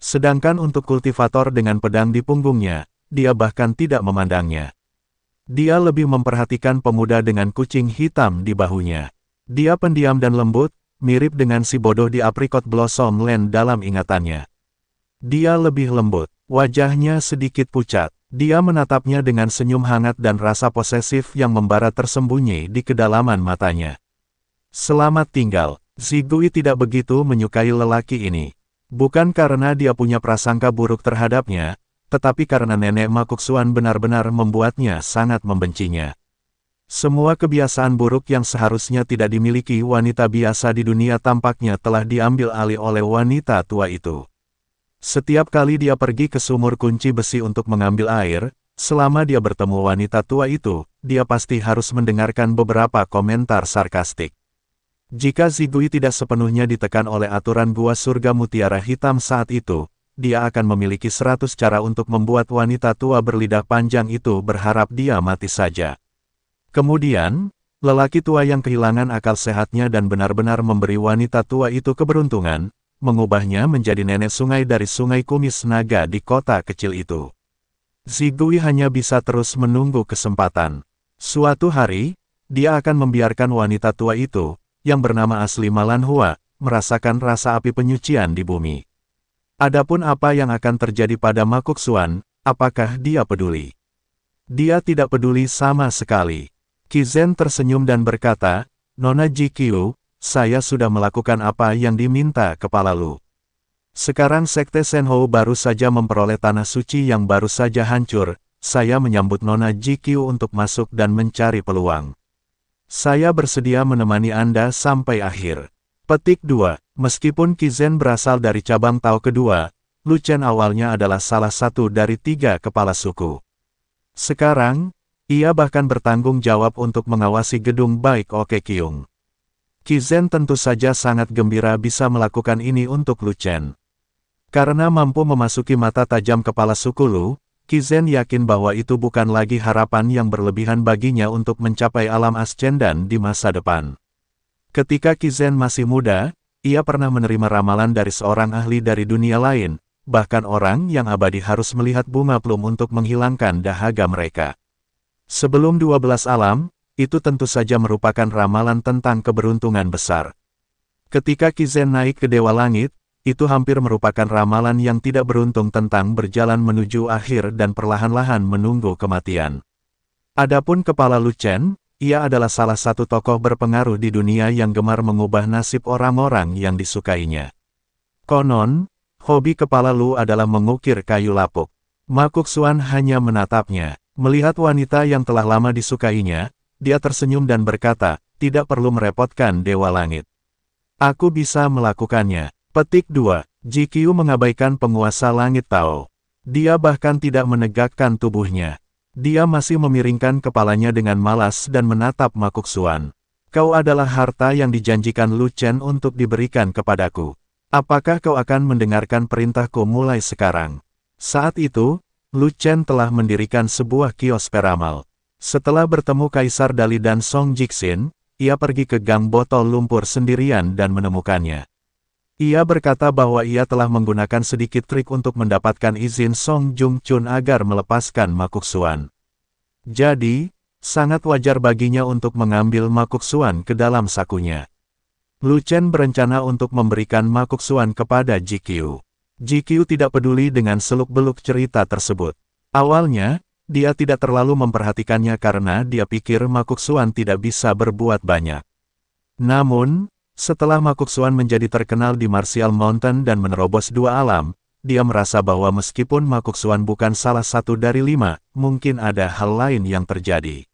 Sedangkan untuk kultivator dengan pedang di punggungnya, dia bahkan tidak memandangnya. Dia lebih memperhatikan pemuda dengan kucing hitam di bahunya. Dia pendiam dan lembut, mirip dengan si bodoh di aprikot Blossom Land dalam ingatannya. Dia lebih lembut, wajahnya sedikit pucat. Dia menatapnya dengan senyum hangat dan rasa posesif yang membara tersembunyi di kedalaman matanya. Selamat tinggal, Zigui tidak begitu menyukai lelaki ini. Bukan karena dia punya prasangka buruk terhadapnya, tetapi karena nenek Makuksuan benar-benar membuatnya sangat membencinya. Semua kebiasaan buruk yang seharusnya tidak dimiliki wanita biasa di dunia tampaknya telah diambil alih oleh wanita tua itu. Setiap kali dia pergi ke sumur kunci besi untuk mengambil air, Selama dia bertemu wanita tua itu, dia pasti harus mendengarkan beberapa komentar sarkastik. Jika Zigui tidak sepenuhnya ditekan oleh aturan buah surga mutiara hitam saat itu, dia akan memiliki seratus cara untuk membuat wanita tua berlidah panjang itu berharap dia mati saja. Kemudian, lelaki tua yang kehilangan akal sehatnya dan benar-benar memberi wanita tua itu keberuntungan, mengubahnya menjadi nenek sungai dari sungai kumis naga di kota kecil itu. Zigui hanya bisa terus menunggu kesempatan. Suatu hari, dia akan membiarkan wanita tua itu, yang bernama asli Malanhua, merasakan rasa api penyucian di bumi. Adapun apa yang akan terjadi pada Makuk Suan, apakah dia peduli? Dia tidak peduli sama sekali. Kizen tersenyum dan berkata, Nona Jikyu, saya sudah melakukan apa yang diminta kepala Lu. Sekarang Sekte Senho baru saja memperoleh tanah suci yang baru saja hancur, saya menyambut Nona Jikyu untuk masuk dan mencari peluang. Saya bersedia menemani Anda sampai akhir. Petik 2. Meskipun Kizen berasal dari cabang Tao kedua, Luchen awalnya adalah salah satu dari tiga kepala suku. Sekarang, ia bahkan bertanggung jawab untuk mengawasi gedung baik Oke Kyung. Kizen tentu saja sangat gembira bisa melakukan ini untuk Luchen. Karena mampu memasuki mata tajam kepala suku Lu, Kizen yakin bahwa itu bukan lagi harapan yang berlebihan baginya untuk mencapai alam ascendan di masa depan. Ketika Kizen masih muda, ia pernah menerima ramalan dari seorang ahli dari dunia lain, bahkan orang yang abadi harus melihat bunga plum untuk menghilangkan dahaga mereka. Sebelum 12 alam, itu tentu saja merupakan ramalan tentang keberuntungan besar. Ketika Kizen naik ke Dewa Langit, itu hampir merupakan ramalan yang tidak beruntung tentang berjalan menuju akhir dan perlahan-lahan menunggu kematian. Adapun kepala Lu Chen, ia adalah salah satu tokoh berpengaruh di dunia yang gemar mengubah nasib orang-orang yang disukainya. Konon, hobi kepala Lu adalah mengukir kayu lapuk. Makuk Suan hanya menatapnya, melihat wanita yang telah lama disukainya, dia tersenyum dan berkata, tidak perlu merepotkan Dewa Langit. Aku bisa melakukannya, Petik 2. Jikyu mengabaikan penguasa langit Tao. Dia bahkan tidak menegakkan tubuhnya. Dia masih memiringkan kepalanya dengan malas dan menatap Makuk Suan. Kau adalah harta yang dijanjikan Lu Chen untuk diberikan kepadaku. Apakah kau akan mendengarkan perintahku mulai sekarang? Saat itu, Lu Chen telah mendirikan sebuah kios peramal. Setelah bertemu Kaisar Dali dan Song Jixin, ia pergi ke gang botol lumpur sendirian dan menemukannya. Ia berkata bahwa ia telah menggunakan sedikit trik untuk mendapatkan izin Song Jung Chun agar melepaskan Makuk Suan. Jadi, sangat wajar baginya untuk mengambil Makuk Suan ke dalam sakunya. Lu Chen berencana untuk memberikan Makuk Suan kepada Jikyu. Jikyu tidak peduli dengan seluk-beluk cerita tersebut. Awalnya, dia tidak terlalu memperhatikannya karena dia pikir Makuk Suan tidak bisa berbuat banyak. Namun, setelah Suan menjadi terkenal di Martial Mountain dan menerobos dua alam, dia merasa bahwa meskipun Suan bukan salah satu dari lima, mungkin ada hal lain yang terjadi.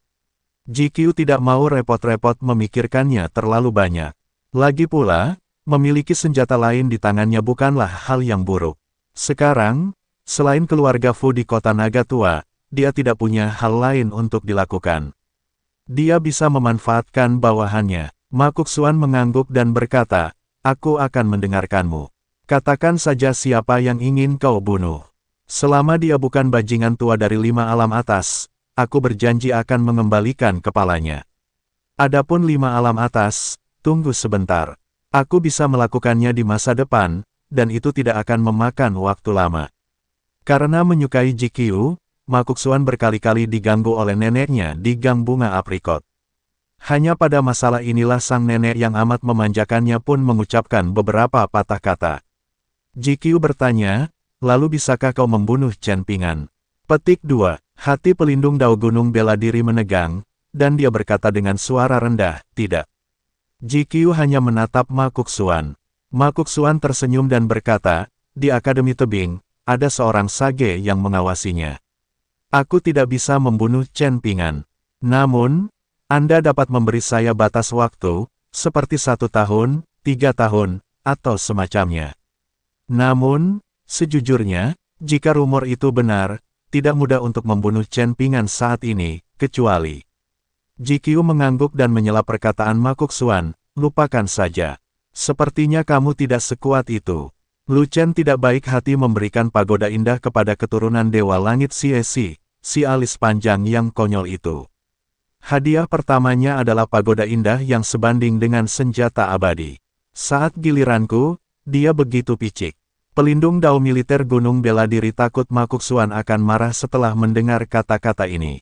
GQ tidak mau repot-repot memikirkannya terlalu banyak. Lagi pula, memiliki senjata lain di tangannya bukanlah hal yang buruk. Sekarang, selain keluarga Fu di kota Naga Tua, dia tidak punya hal lain untuk dilakukan. Dia bisa memanfaatkan bawahannya. Suan mengangguk dan berkata, aku akan mendengarkanmu. Katakan saja siapa yang ingin kau bunuh. Selama dia bukan bajingan tua dari lima alam atas, aku berjanji akan mengembalikan kepalanya. Adapun lima alam atas, tunggu sebentar. Aku bisa melakukannya di masa depan, dan itu tidak akan memakan waktu lama. Karena menyukai Jikyu, Suan berkali-kali diganggu oleh neneknya di Gang Bunga Aprikot. Hanya pada masalah inilah sang nenek yang amat memanjakannya pun mengucapkan beberapa patah kata. Jikyu bertanya, lalu bisakah kau membunuh Chen Pingan? Petik 2. Hati pelindung Dao Gunung bela diri menegang, dan dia berkata dengan suara rendah, tidak. Jikyu hanya menatap Makuk Suan tersenyum dan berkata, di Akademi Tebing, ada seorang sage yang mengawasinya. Aku tidak bisa membunuh Chen Pingan. Namun, anda dapat memberi saya batas waktu, seperti satu tahun, tiga tahun, atau semacamnya. Namun, sejujurnya, jika rumor itu benar, tidak mudah untuk membunuh Chen Pingan saat ini, kecuali. Jikyu mengangguk dan menyela perkataan Makuk Suan, lupakan saja. Sepertinya kamu tidak sekuat itu. Lu Chen tidak baik hati memberikan pagoda indah kepada keturunan Dewa Langit Si Esi, si alis panjang yang konyol itu. Hadiah pertamanya adalah pagoda indah yang sebanding dengan senjata abadi. Saat giliranku, dia begitu picik. Pelindung dao militer Gunung Bela Diri takut Makuksuan akan marah setelah mendengar kata-kata ini.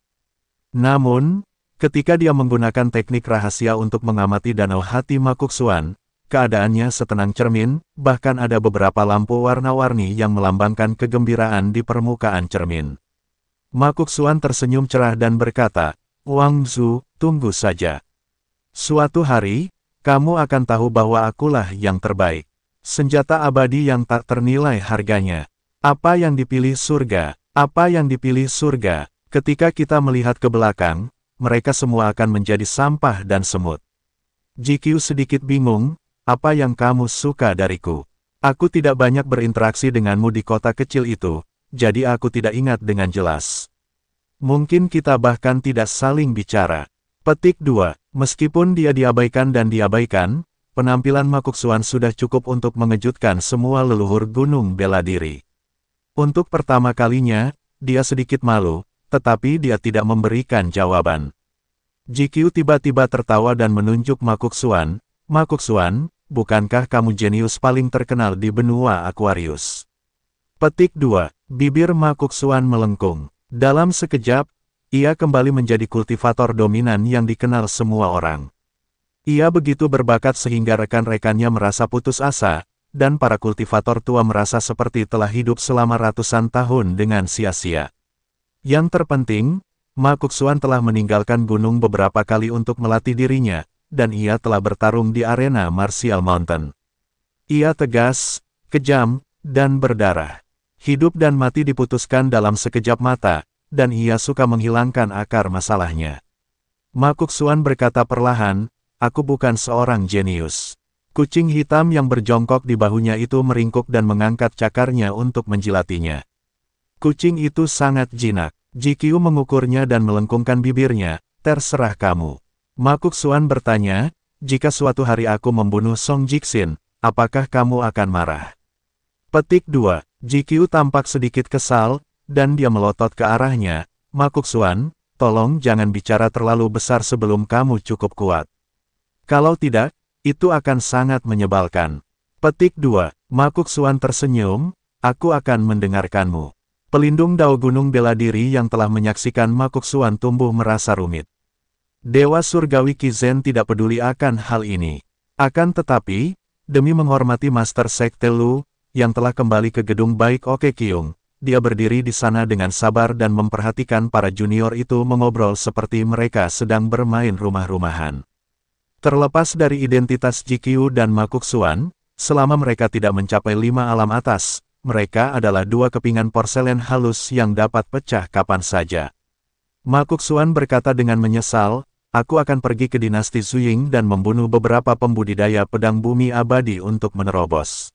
Namun, ketika dia menggunakan teknik rahasia untuk mengamati danau hati Makuksuan, keadaannya setenang cermin, bahkan ada beberapa lampu warna-warni yang melambangkan kegembiraan di permukaan cermin. Makuksuan tersenyum cerah dan berkata, Wang Zu, tunggu saja. Suatu hari, kamu akan tahu bahwa akulah yang terbaik. Senjata abadi yang tak ternilai harganya. Apa yang dipilih surga, apa yang dipilih surga, ketika kita melihat ke belakang, mereka semua akan menjadi sampah dan semut. GQ sedikit bingung, apa yang kamu suka dariku? Aku tidak banyak berinteraksi denganmu di kota kecil itu, jadi aku tidak ingat dengan jelas. Mungkin kita bahkan tidak saling bicara. Petik 2. Meskipun dia diabaikan dan diabaikan, penampilan Makuksuan sudah cukup untuk mengejutkan semua leluhur gunung bela diri. Untuk pertama kalinya, dia sedikit malu, tetapi dia tidak memberikan jawaban. Jikyu tiba-tiba tertawa dan menunjuk Makuksuan, Makuksuan, bukankah kamu jenius paling terkenal di benua Aquarius? Petik 2. Bibir Makuksuan melengkung. Dalam sekejap, ia kembali menjadi kultivator dominan yang dikenal semua orang. Ia begitu berbakat sehingga rekan-rekannya merasa putus asa, dan para kultivator tua merasa seperti telah hidup selama ratusan tahun dengan sia-sia. Yang terpenting, Makuksuan telah meninggalkan gunung beberapa kali untuk melatih dirinya, dan ia telah bertarung di arena Martial Mountain. Ia tegas, kejam, dan berdarah. Hidup dan mati diputuskan dalam sekejap mata, dan ia suka menghilangkan akar masalahnya. Makuk Suan berkata perlahan, aku bukan seorang jenius. Kucing hitam yang berjongkok di bahunya itu meringkuk dan mengangkat cakarnya untuk menjilatinya. Kucing itu sangat jinak. Jikyu mengukurnya dan melengkungkan bibirnya, terserah kamu. Makuk Suan bertanya, jika suatu hari aku membunuh Song Jixin, apakah kamu akan marah? Petik 2. Jikyu tampak sedikit kesal, dan dia melotot ke arahnya. Makuk Suan, tolong jangan bicara terlalu besar sebelum kamu cukup kuat. Kalau tidak, itu akan sangat menyebalkan. Petik 2. Makuk Suan tersenyum, aku akan mendengarkanmu. Pelindung Dao Gunung Bela Diri yang telah menyaksikan Makuk Suan tumbuh merasa rumit. Dewa Surgawi Kizen tidak peduli akan hal ini. Akan tetapi, demi menghormati Master Sekte Lu, yang telah kembali ke gedung baik Oke Kiung. dia berdiri di sana dengan sabar dan memperhatikan para junior itu mengobrol seperti mereka sedang bermain rumah-rumahan. Terlepas dari identitas Jikyu dan Makuk Suan, selama mereka tidak mencapai lima alam atas, mereka adalah dua kepingan porselen halus yang dapat pecah kapan saja. Makuk Suan berkata dengan menyesal, aku akan pergi ke dinasti Zuying dan membunuh beberapa pembudidaya pedang bumi abadi untuk menerobos.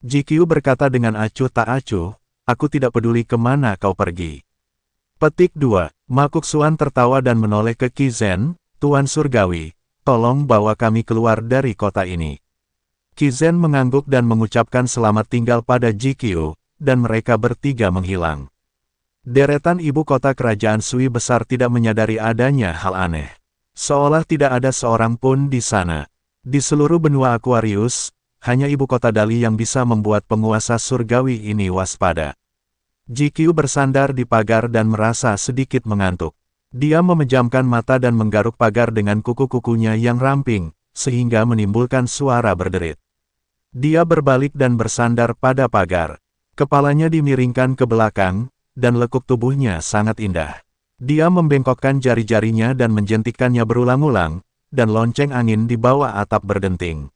Jikyu berkata dengan acuh tak acuh, aku tidak peduli kemana kau pergi. Petik 2. Suan tertawa dan menoleh ke Kizen, Tuan Surgawi, tolong bawa kami keluar dari kota ini. Kizen mengangguk dan mengucapkan selamat tinggal pada Jikyu, dan mereka bertiga menghilang. Deretan ibu kota kerajaan Sui besar tidak menyadari adanya hal aneh. Seolah tidak ada seorang pun di sana. Di seluruh benua Aquarius, hanya ibu kota Dali yang bisa membuat penguasa surgawi ini waspada. Jikyu bersandar di pagar dan merasa sedikit mengantuk. Dia memejamkan mata dan menggaruk pagar dengan kuku-kukunya yang ramping, sehingga menimbulkan suara berderit. Dia berbalik dan bersandar pada pagar. Kepalanya dimiringkan ke belakang, dan lekuk tubuhnya sangat indah. Dia membengkokkan jari-jarinya dan menjentikannya berulang-ulang, dan lonceng angin di bawah atap berdenting.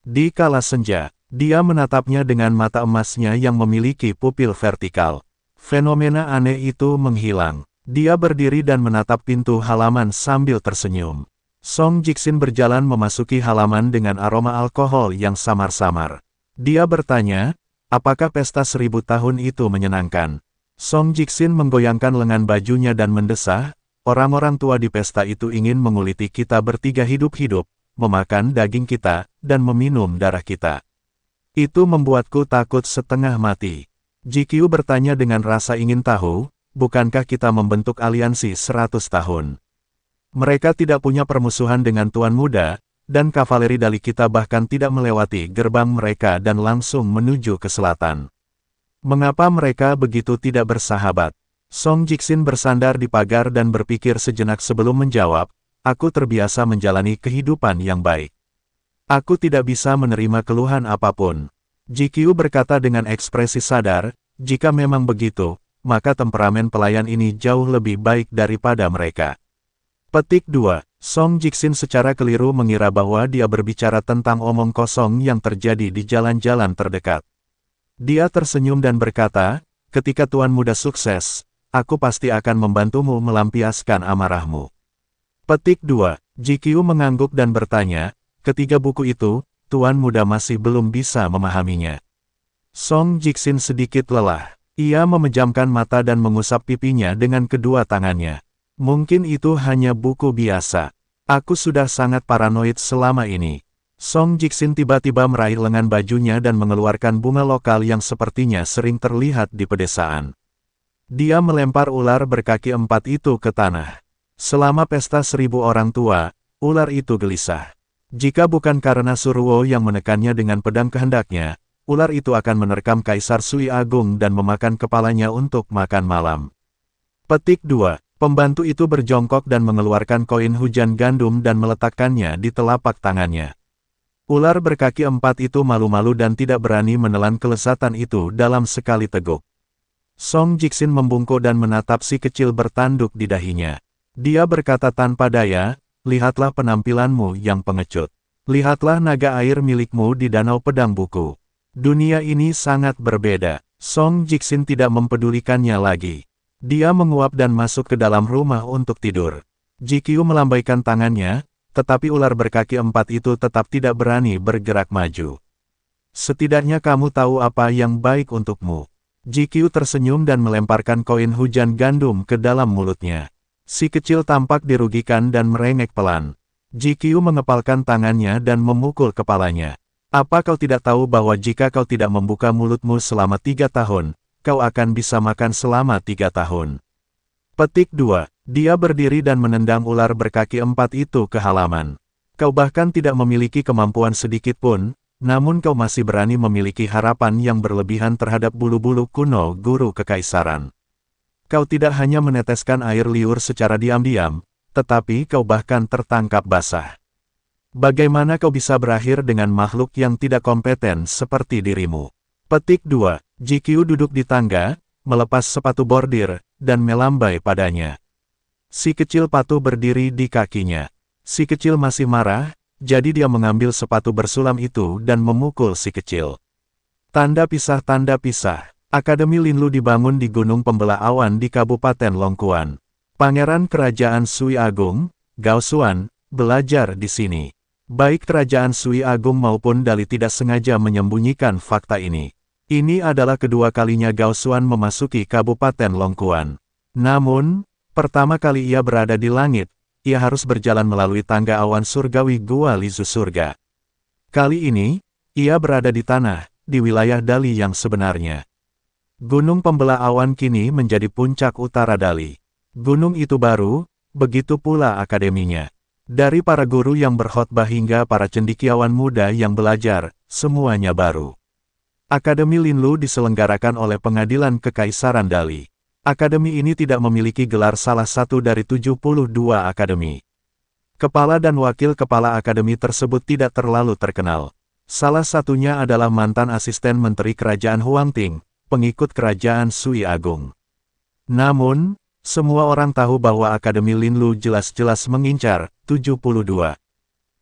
Di kala senja, dia menatapnya dengan mata emasnya yang memiliki pupil vertikal. Fenomena aneh itu menghilang. Dia berdiri dan menatap pintu halaman sambil tersenyum. Song Jixin berjalan memasuki halaman dengan aroma alkohol yang samar-samar. Dia bertanya, apakah pesta seribu tahun itu menyenangkan? Song Jixin menggoyangkan lengan bajunya dan mendesah, orang-orang tua di pesta itu ingin menguliti kita bertiga hidup-hidup, memakan daging kita, dan meminum darah kita. Itu membuatku takut setengah mati. Jikyu bertanya dengan rasa ingin tahu, bukankah kita membentuk aliansi 100 tahun? Mereka tidak punya permusuhan dengan Tuan Muda, dan kavaleri Dali kita bahkan tidak melewati gerbang mereka dan langsung menuju ke selatan. Mengapa mereka begitu tidak bersahabat? Song Jixin bersandar di pagar dan berpikir sejenak sebelum menjawab, aku terbiasa menjalani kehidupan yang baik. Aku tidak bisa menerima keluhan apapun. Jikyu berkata dengan ekspresi sadar, jika memang begitu, maka temperamen pelayan ini jauh lebih baik daripada mereka. Petik 2. Song Jixin secara keliru mengira bahwa dia berbicara tentang omong kosong yang terjadi di jalan-jalan terdekat. Dia tersenyum dan berkata, ketika Tuan Muda sukses, aku pasti akan membantumu melampiaskan amarahmu. Petik 2. Jikyu mengangguk dan bertanya, ketiga buku itu, Tuan Muda masih belum bisa memahaminya. Song Jixin sedikit lelah. Ia memejamkan mata dan mengusap pipinya dengan kedua tangannya. Mungkin itu hanya buku biasa. Aku sudah sangat paranoid selama ini. Song Jixin tiba-tiba meraih lengan bajunya dan mengeluarkan bunga lokal yang sepertinya sering terlihat di pedesaan. Dia melempar ular berkaki empat itu ke tanah. Selama pesta seribu orang tua, ular itu gelisah. Jika bukan karena Suruo yang menekannya dengan pedang kehendaknya, ular itu akan menerkam Kaisar Sui Agung dan memakan kepalanya untuk makan malam. Petik 2. Pembantu itu berjongkok dan mengeluarkan koin hujan gandum dan meletakkannya di telapak tangannya. Ular berkaki empat itu malu-malu dan tidak berani menelan kelesatan itu dalam sekali teguk. Song Jixin membungkuk dan menatap si kecil bertanduk di dahinya. Dia berkata tanpa daya, lihatlah penampilanmu yang pengecut. Lihatlah naga air milikmu di danau pedang buku. Dunia ini sangat berbeda. Song Jixin tidak mempedulikannya lagi. Dia menguap dan masuk ke dalam rumah untuk tidur. Jikyu melambaikan tangannya, tetapi ular berkaki empat itu tetap tidak berani bergerak maju. Setidaknya kamu tahu apa yang baik untukmu. Jikyu tersenyum dan melemparkan koin hujan gandum ke dalam mulutnya. Si kecil tampak dirugikan dan merengek pelan. Jikyu mengepalkan tangannya dan memukul kepalanya. Apa kau tidak tahu bahwa jika kau tidak membuka mulutmu selama tiga tahun, kau akan bisa makan selama tiga tahun. Petik 2. Dia berdiri dan menendang ular berkaki empat itu ke halaman. Kau bahkan tidak memiliki kemampuan sedikit pun, namun kau masih berani memiliki harapan yang berlebihan terhadap bulu-bulu kuno guru kekaisaran. Kau tidak hanya meneteskan air liur secara diam-diam, tetapi kau bahkan tertangkap basah. Bagaimana kau bisa berakhir dengan makhluk yang tidak kompeten seperti dirimu? Petik 2. GQ duduk di tangga, melepas sepatu bordir, dan melambai padanya. Si kecil patuh berdiri di kakinya. Si kecil masih marah, jadi dia mengambil sepatu bersulam itu dan memukul si kecil. Tanda pisah tanda pisah. Akademi Linlu dibangun di Gunung Pembela Awan di Kabupaten Longkuan. Pangeran Kerajaan Sui Agung, Gao Xuan, belajar di sini. Baik Kerajaan Sui Agung maupun Dali tidak sengaja menyembunyikan fakta ini. Ini adalah kedua kalinya Gao Xuan memasuki Kabupaten Longkuan. Namun, pertama kali ia berada di langit, ia harus berjalan melalui tangga awan surgawi Gua Lizu Surga. Kali ini, ia berada di tanah, di wilayah Dali yang sebenarnya. Gunung pembelah Awan kini menjadi puncak utara Dali. Gunung itu baru, begitu pula akademinya. Dari para guru yang berkhotbah hingga para cendikiawan muda yang belajar, semuanya baru. Akademi Linlu diselenggarakan oleh Pengadilan Kekaisaran Dali. Akademi ini tidak memiliki gelar salah satu dari 72 akademi. Kepala dan wakil kepala akademi tersebut tidak terlalu terkenal. Salah satunya adalah mantan asisten Menteri Kerajaan Huang Ting, pengikut kerajaan Sui Agung. Namun, semua orang tahu bahwa Akademi Linlu jelas-jelas mengincar 72.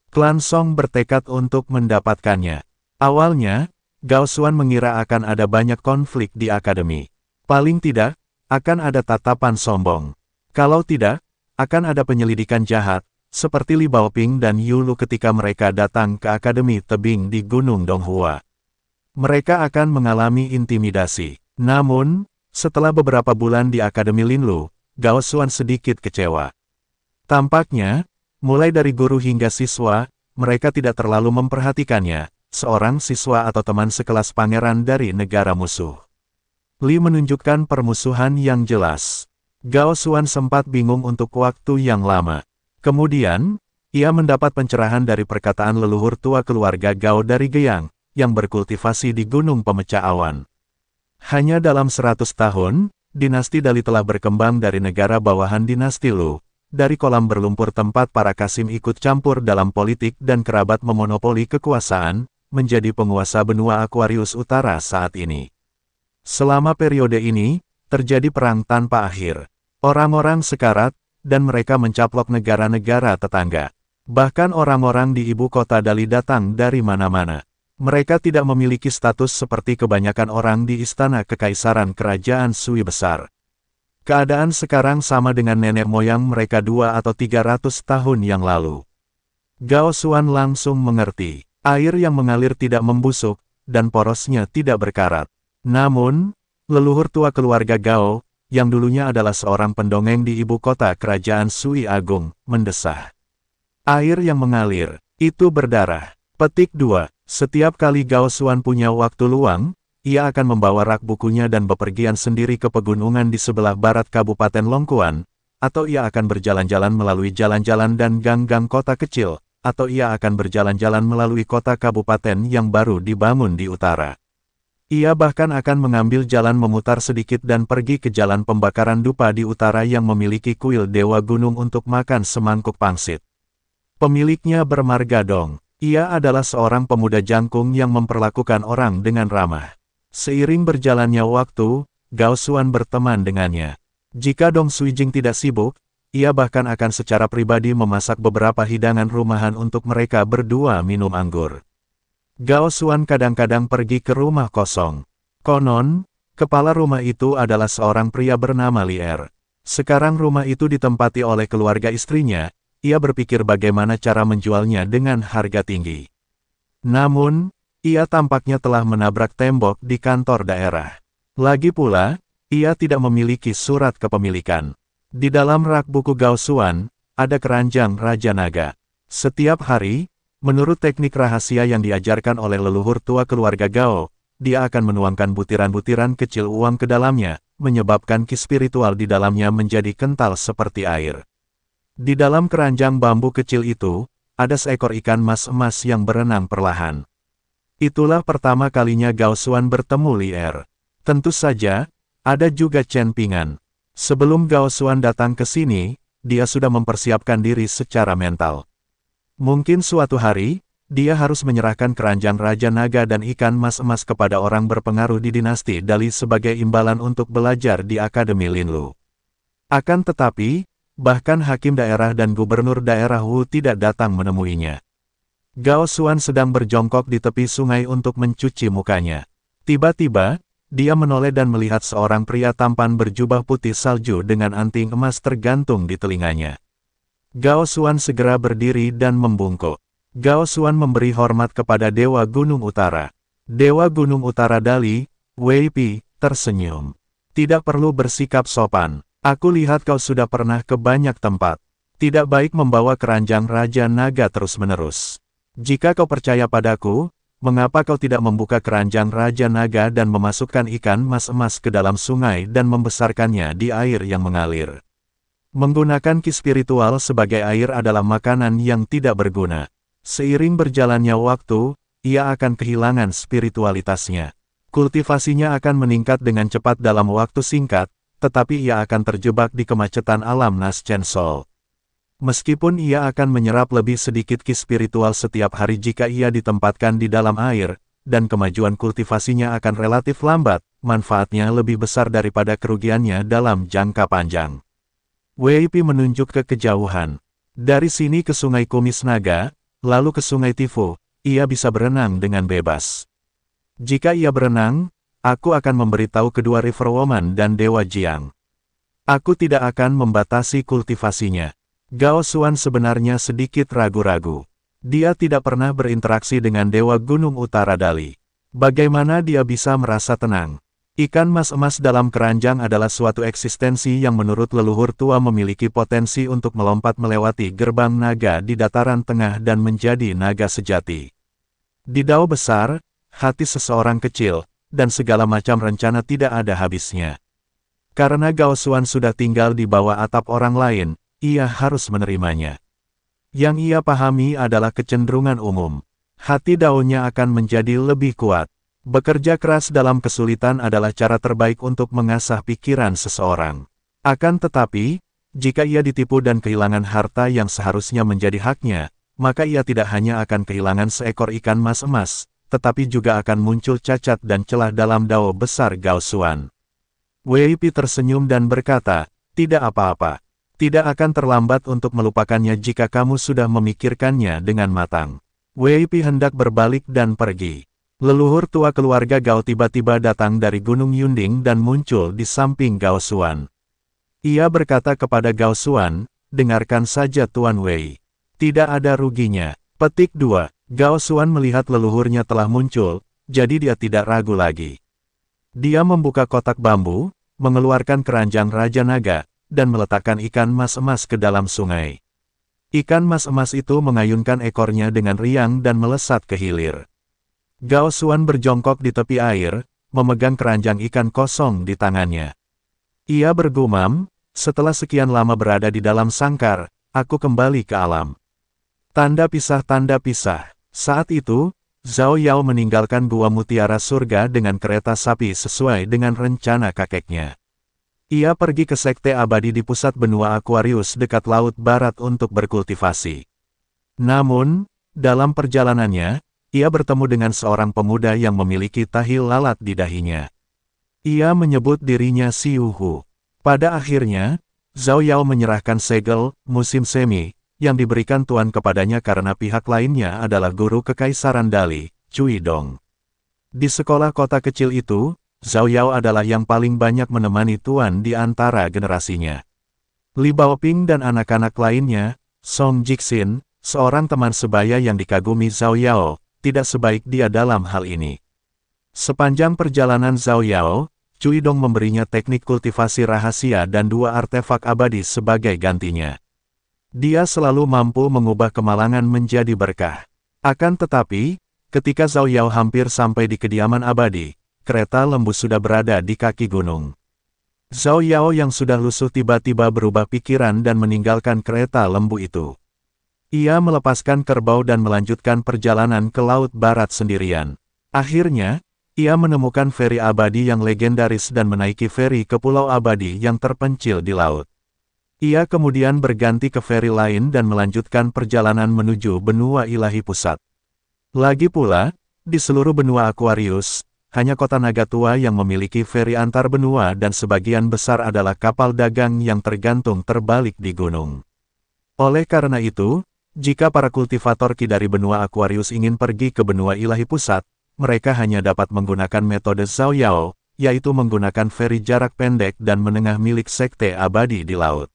Klan Song bertekad untuk mendapatkannya. Awalnya, Gao Xuan mengira akan ada banyak konflik di akademi. Paling tidak, akan ada tatapan sombong. Kalau tidak, akan ada penyelidikan jahat, seperti Li Baoping dan Yulu ketika mereka datang ke Akademi Tebing di Gunung Donghua mereka akan mengalami intimidasi. Namun, setelah beberapa bulan di Akademi Linlu, Gao Xuan sedikit kecewa. Tampaknya, mulai dari guru hingga siswa, mereka tidak terlalu memperhatikannya, seorang siswa atau teman sekelas pangeran dari negara musuh. Li menunjukkan permusuhan yang jelas. Gao Xuan sempat bingung untuk waktu yang lama. Kemudian, ia mendapat pencerahan dari perkataan leluhur tua keluarga Gao dari Geyang, yang berkultivasi di Gunung Pemecah Awan. Hanya dalam 100 tahun, dinasti Dali telah berkembang dari negara bawahan dinasti Lu, dari kolam berlumpur tempat para Kasim ikut campur dalam politik dan kerabat memonopoli kekuasaan, menjadi penguasa benua Aquarius Utara saat ini. Selama periode ini, terjadi perang tanpa akhir. Orang-orang sekarat, dan mereka mencaplok negara-negara tetangga. Bahkan orang-orang di ibu kota Dali datang dari mana-mana. Mereka tidak memiliki status seperti kebanyakan orang di istana kekaisaran kerajaan Sui besar. Keadaan sekarang sama dengan nenek moyang mereka dua atau tiga ratus tahun yang lalu. Gao Suan langsung mengerti, air yang mengalir tidak membusuk, dan porosnya tidak berkarat. Namun, leluhur tua keluarga Gao, yang dulunya adalah seorang pendongeng di ibu kota kerajaan Sui Agung, mendesah. Air yang mengalir, itu berdarah. Petik 2. Setiap kali Gao Xuan punya waktu luang, ia akan membawa rak bukunya dan bepergian sendiri ke pegunungan di sebelah barat Kabupaten Longkuan, atau ia akan berjalan-jalan melalui jalan-jalan dan gang-gang kota kecil, atau ia akan berjalan-jalan melalui kota kabupaten yang baru dibangun di utara. Ia bahkan akan mengambil jalan memutar sedikit dan pergi ke jalan pembakaran dupa di utara yang memiliki kuil Dewa Gunung untuk makan semangkuk pangsit. Pemiliknya bermarga Dong. Ia adalah seorang pemuda jangkung yang memperlakukan orang dengan ramah. Seiring berjalannya waktu, Gao Xuan berteman dengannya. Jika Dong Jing tidak sibuk, ia bahkan akan secara pribadi memasak beberapa hidangan rumahan untuk mereka berdua minum anggur. Gao Xuan kadang-kadang pergi ke rumah kosong. Konon, kepala rumah itu adalah seorang pria bernama Li Er. Sekarang rumah itu ditempati oleh keluarga istrinya, ia berpikir bagaimana cara menjualnya dengan harga tinggi. Namun, ia tampaknya telah menabrak tembok di kantor daerah. Lagi pula, ia tidak memiliki surat kepemilikan. Di dalam rak buku Gaosuan, ada keranjang Raja Naga. Setiap hari, menurut teknik rahasia yang diajarkan oleh leluhur tua keluarga Gao, dia akan menuangkan butiran-butiran kecil uang ke dalamnya, menyebabkan ki spiritual di dalamnya menjadi kental seperti air. Di dalam keranjang bambu kecil itu, ada seekor ikan mas-emas yang berenang perlahan. Itulah pertama kalinya Gao Xuan bertemu Li Er. Tentu saja, ada juga Chen Pingan. Sebelum Gao Xuan datang ke sini, dia sudah mempersiapkan diri secara mental. Mungkin suatu hari, dia harus menyerahkan keranjang Raja Naga dan ikan mas-emas kepada orang berpengaruh di dinasti Dali sebagai imbalan untuk belajar di Akademi Linlu. Akan tetapi, bahkan hakim daerah dan gubernur daerah Wu tidak datang menemuinya. Gao Xuan sedang berjongkok di tepi sungai untuk mencuci mukanya. Tiba-tiba, dia menoleh dan melihat seorang pria tampan berjubah putih salju dengan anting emas tergantung di telinganya. Gao Xuan segera berdiri dan membungkuk. Gao Xuan memberi hormat kepada Dewa Gunung Utara. Dewa Gunung Utara Dali, Wei Pi, tersenyum. Tidak perlu bersikap sopan. Aku lihat kau sudah pernah ke banyak tempat. Tidak baik membawa keranjang Raja Naga terus-menerus. Jika kau percaya padaku, mengapa kau tidak membuka keranjang Raja Naga dan memasukkan ikan mas-emas ke dalam sungai dan membesarkannya di air yang mengalir? Menggunakan ki spiritual sebagai air adalah makanan yang tidak berguna. Seiring berjalannya waktu, ia akan kehilangan spiritualitasnya. Kultivasinya akan meningkat dengan cepat dalam waktu singkat, tetapi ia akan terjebak di kemacetan alam Chen Sol. Meskipun ia akan menyerap lebih sedikit ki spiritual setiap hari jika ia ditempatkan di dalam air, dan kemajuan kultivasinya akan relatif lambat, manfaatnya lebih besar daripada kerugiannya dalam jangka panjang. Wei Pi menunjuk ke kejauhan. Dari sini ke Sungai Kumis Naga, lalu ke Sungai Tifu, ia bisa berenang dengan bebas. Jika ia berenang, Aku akan memberitahu kedua Riverwoman dan Dewa Jiang. Aku tidak akan membatasi kultivasinya. Gao Xuan sebenarnya sedikit ragu-ragu. Dia tidak pernah berinteraksi dengan Dewa Gunung Utara Dali. Bagaimana dia bisa merasa tenang? Ikan mas emas dalam keranjang adalah suatu eksistensi yang menurut leluhur tua memiliki potensi untuk melompat melewati gerbang naga di dataran tengah dan menjadi naga sejati. Di dao besar, hati seseorang kecil, dan segala macam rencana tidak ada habisnya. Karena Gao Xuan sudah tinggal di bawah atap orang lain, ia harus menerimanya. Yang ia pahami adalah kecenderungan umum. Hati daunnya akan menjadi lebih kuat. Bekerja keras dalam kesulitan adalah cara terbaik untuk mengasah pikiran seseorang. Akan tetapi, jika ia ditipu dan kehilangan harta yang seharusnya menjadi haknya, maka ia tidak hanya akan kehilangan seekor ikan mas emas, tetapi juga akan muncul cacat dan celah dalam dao besar Gao Wei Pi tersenyum dan berkata, tidak apa-apa. Tidak akan terlambat untuk melupakannya jika kamu sudah memikirkannya dengan matang. Wei Pi hendak berbalik dan pergi. Leluhur tua keluarga Gao tiba-tiba datang dari Gunung Yunding dan muncul di samping Gao Xuan. Ia berkata kepada Gao Xuan, dengarkan saja Tuan Wei. Tidak ada ruginya. Petik 2. Gao Xuan melihat leluhurnya telah muncul, jadi dia tidak ragu lagi. Dia membuka kotak bambu, mengeluarkan keranjang Raja Naga, dan meletakkan ikan mas-emas ke dalam sungai. Ikan mas-emas itu mengayunkan ekornya dengan riang dan melesat ke hilir. Gao Xuan berjongkok di tepi air, memegang keranjang ikan kosong di tangannya. Ia bergumam, setelah sekian lama berada di dalam sangkar, aku kembali ke alam. Tanda pisah-tanda pisah. Saat itu, Zhao Yao meninggalkan Gua Mutiara Surga dengan kereta sapi sesuai dengan rencana kakeknya. Ia pergi ke Sekte Abadi di pusat benua Aquarius dekat Laut Barat untuk berkultivasi. Namun, dalam perjalanannya, ia bertemu dengan seorang pemuda yang memiliki tahil lalat di dahinya. Ia menyebut dirinya Si Uhu. Pada akhirnya, Zhao Yao menyerahkan segel, musim semi, yang diberikan Tuan kepadanya karena pihak lainnya adalah guru kekaisaran Dali, Cui Dong. Di sekolah kota kecil itu, Zhao Yao adalah yang paling banyak menemani Tuan di antara generasinya. Li Baoping dan anak-anak lainnya, Song Jixin, seorang teman sebaya yang dikagumi Zhao Yao, tidak sebaik dia dalam hal ini. Sepanjang perjalanan Zhao Yao, Cui Dong memberinya teknik kultivasi rahasia dan dua artefak abadi sebagai gantinya. Dia selalu mampu mengubah kemalangan menjadi berkah. Akan tetapi, ketika Zhao Yao hampir sampai di kediaman abadi, kereta lembu sudah berada di kaki gunung. Zhao Yao yang sudah lusuh tiba-tiba berubah pikiran dan meninggalkan kereta lembu itu. Ia melepaskan kerbau dan melanjutkan perjalanan ke Laut Barat sendirian. Akhirnya, ia menemukan feri abadi yang legendaris dan menaiki feri ke Pulau Abadi yang terpencil di laut. Ia kemudian berganti ke feri lain dan melanjutkan perjalanan menuju benua ilahi pusat. Lagi pula, di seluruh benua Aquarius, hanya kota Nagatua yang memiliki feri antar benua dan sebagian besar adalah kapal dagang yang tergantung terbalik di gunung. Oleh karena itu, jika para kultivator Ki dari benua Aquarius ingin pergi ke benua ilahi pusat, mereka hanya dapat menggunakan metode Zhao Yao, yaitu menggunakan feri jarak pendek dan menengah milik sekte abadi di laut.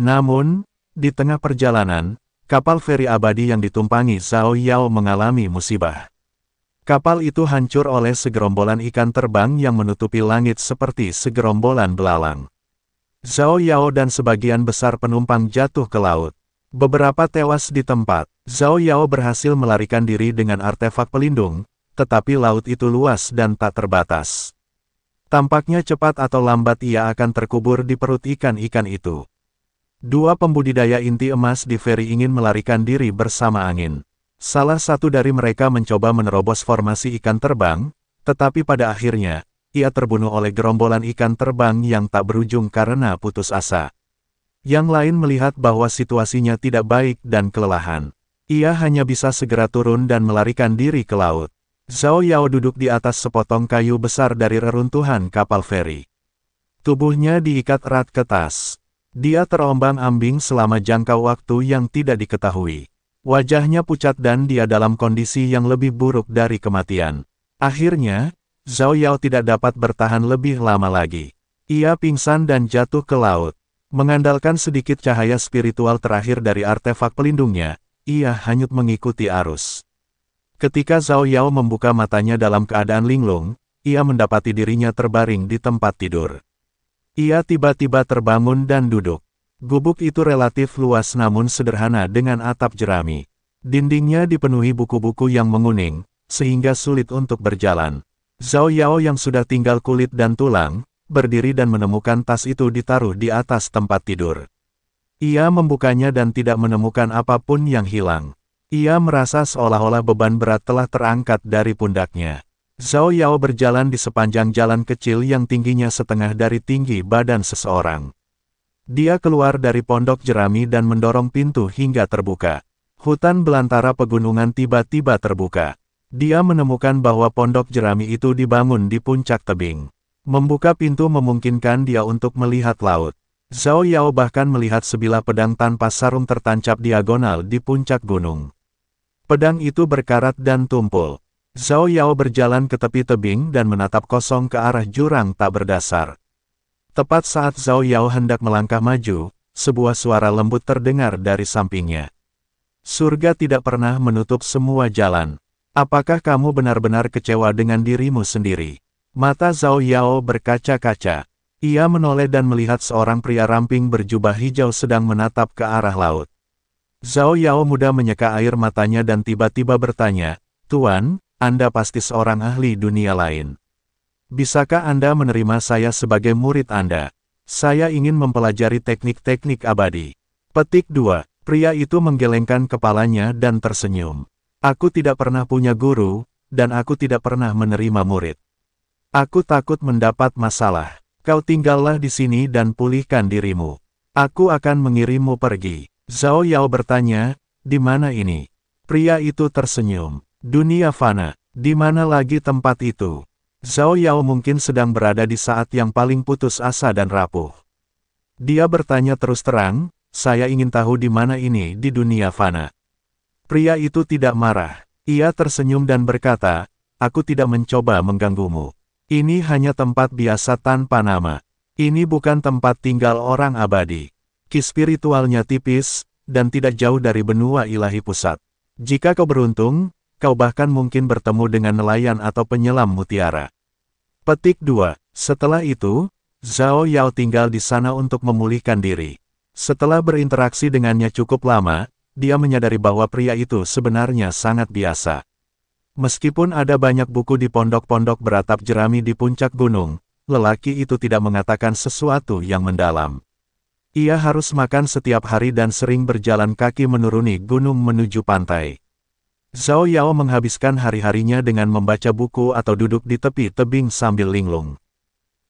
Namun, di tengah perjalanan, kapal feri abadi yang ditumpangi Zhao Yao mengalami musibah. Kapal itu hancur oleh segerombolan ikan terbang yang menutupi langit seperti segerombolan belalang. Zhao Yao dan sebagian besar penumpang jatuh ke laut. Beberapa tewas di tempat. Zhao Yao berhasil melarikan diri dengan artefak pelindung, tetapi laut itu luas dan tak terbatas. Tampaknya cepat atau lambat ia akan terkubur di perut ikan-ikan itu. Dua pembudidaya inti emas di Ferry ingin melarikan diri bersama angin. Salah satu dari mereka mencoba menerobos formasi ikan terbang, tetapi pada akhirnya, ia terbunuh oleh gerombolan ikan terbang yang tak berujung karena putus asa. Yang lain melihat bahwa situasinya tidak baik dan kelelahan. Ia hanya bisa segera turun dan melarikan diri ke laut. Zhao Yao duduk di atas sepotong kayu besar dari reruntuhan kapal feri. Tubuhnya diikat erat ke tas. Dia terombang-ambing selama jangka waktu yang tidak diketahui. Wajahnya pucat dan dia dalam kondisi yang lebih buruk dari kematian. Akhirnya, Zhao Yao tidak dapat bertahan lebih lama lagi. Ia pingsan dan jatuh ke laut. Mengandalkan sedikit cahaya spiritual terakhir dari artefak pelindungnya, ia hanyut mengikuti arus. Ketika Zhao Yao membuka matanya dalam keadaan linglung, ia mendapati dirinya terbaring di tempat tidur. Ia tiba-tiba terbangun dan duduk. Gubuk itu relatif luas namun sederhana dengan atap jerami. Dindingnya dipenuhi buku-buku yang menguning, sehingga sulit untuk berjalan. Zhao Yao yang sudah tinggal kulit dan tulang, berdiri dan menemukan tas itu ditaruh di atas tempat tidur. Ia membukanya dan tidak menemukan apapun yang hilang. Ia merasa seolah-olah beban berat telah terangkat dari pundaknya. Zhao Yao berjalan di sepanjang jalan kecil yang tingginya setengah dari tinggi badan seseorang. Dia keluar dari pondok jerami dan mendorong pintu hingga terbuka. Hutan belantara pegunungan tiba-tiba terbuka. Dia menemukan bahwa pondok jerami itu dibangun di puncak tebing. Membuka pintu memungkinkan dia untuk melihat laut. Zhao Yao bahkan melihat sebilah pedang tanpa sarung tertancap diagonal di puncak gunung. Pedang itu berkarat dan tumpul. Zhao Yao berjalan ke tepi tebing dan menatap kosong ke arah jurang tak berdasar. Tepat saat Zhao Yao hendak melangkah maju, sebuah suara lembut terdengar dari sampingnya. Surga tidak pernah menutup semua jalan. Apakah kamu benar-benar kecewa dengan dirimu sendiri? Mata Zhao Yao berkaca-kaca. Ia menoleh dan melihat seorang pria ramping berjubah hijau sedang menatap ke arah laut. Zhao Yao mudah menyeka air matanya dan tiba-tiba bertanya, Tuan, anda pasti seorang ahli dunia lain. Bisakah Anda menerima saya sebagai murid Anda? Saya ingin mempelajari teknik-teknik abadi. Petik 2. Pria itu menggelengkan kepalanya dan tersenyum. Aku tidak pernah punya guru, dan aku tidak pernah menerima murid. Aku takut mendapat masalah. Kau tinggallah di sini dan pulihkan dirimu. Aku akan mengirimmu pergi. Zhao Yao bertanya, di mana ini? Pria itu tersenyum. Dunia fana. Di mana lagi tempat itu? Zhao Yao mungkin sedang berada di saat yang paling putus asa dan rapuh. Dia bertanya terus terang, saya ingin tahu di mana ini di dunia fana. Pria itu tidak marah. Ia tersenyum dan berkata, aku tidak mencoba mengganggumu. Ini hanya tempat biasa tanpa nama. Ini bukan tempat tinggal orang abadi. Ki spiritualnya tipis, dan tidak jauh dari benua ilahi pusat. Jika kau beruntung, kau bahkan mungkin bertemu dengan nelayan atau penyelam mutiara. Petik 2. Setelah itu, Zhao Yao tinggal di sana untuk memulihkan diri. Setelah berinteraksi dengannya cukup lama, dia menyadari bahwa pria itu sebenarnya sangat biasa. Meskipun ada banyak buku di pondok-pondok beratap jerami di puncak gunung, lelaki itu tidak mengatakan sesuatu yang mendalam. Ia harus makan setiap hari dan sering berjalan kaki menuruni gunung menuju pantai. Zhao Yao menghabiskan hari-harinya dengan membaca buku atau duduk di tepi tebing sambil linglung.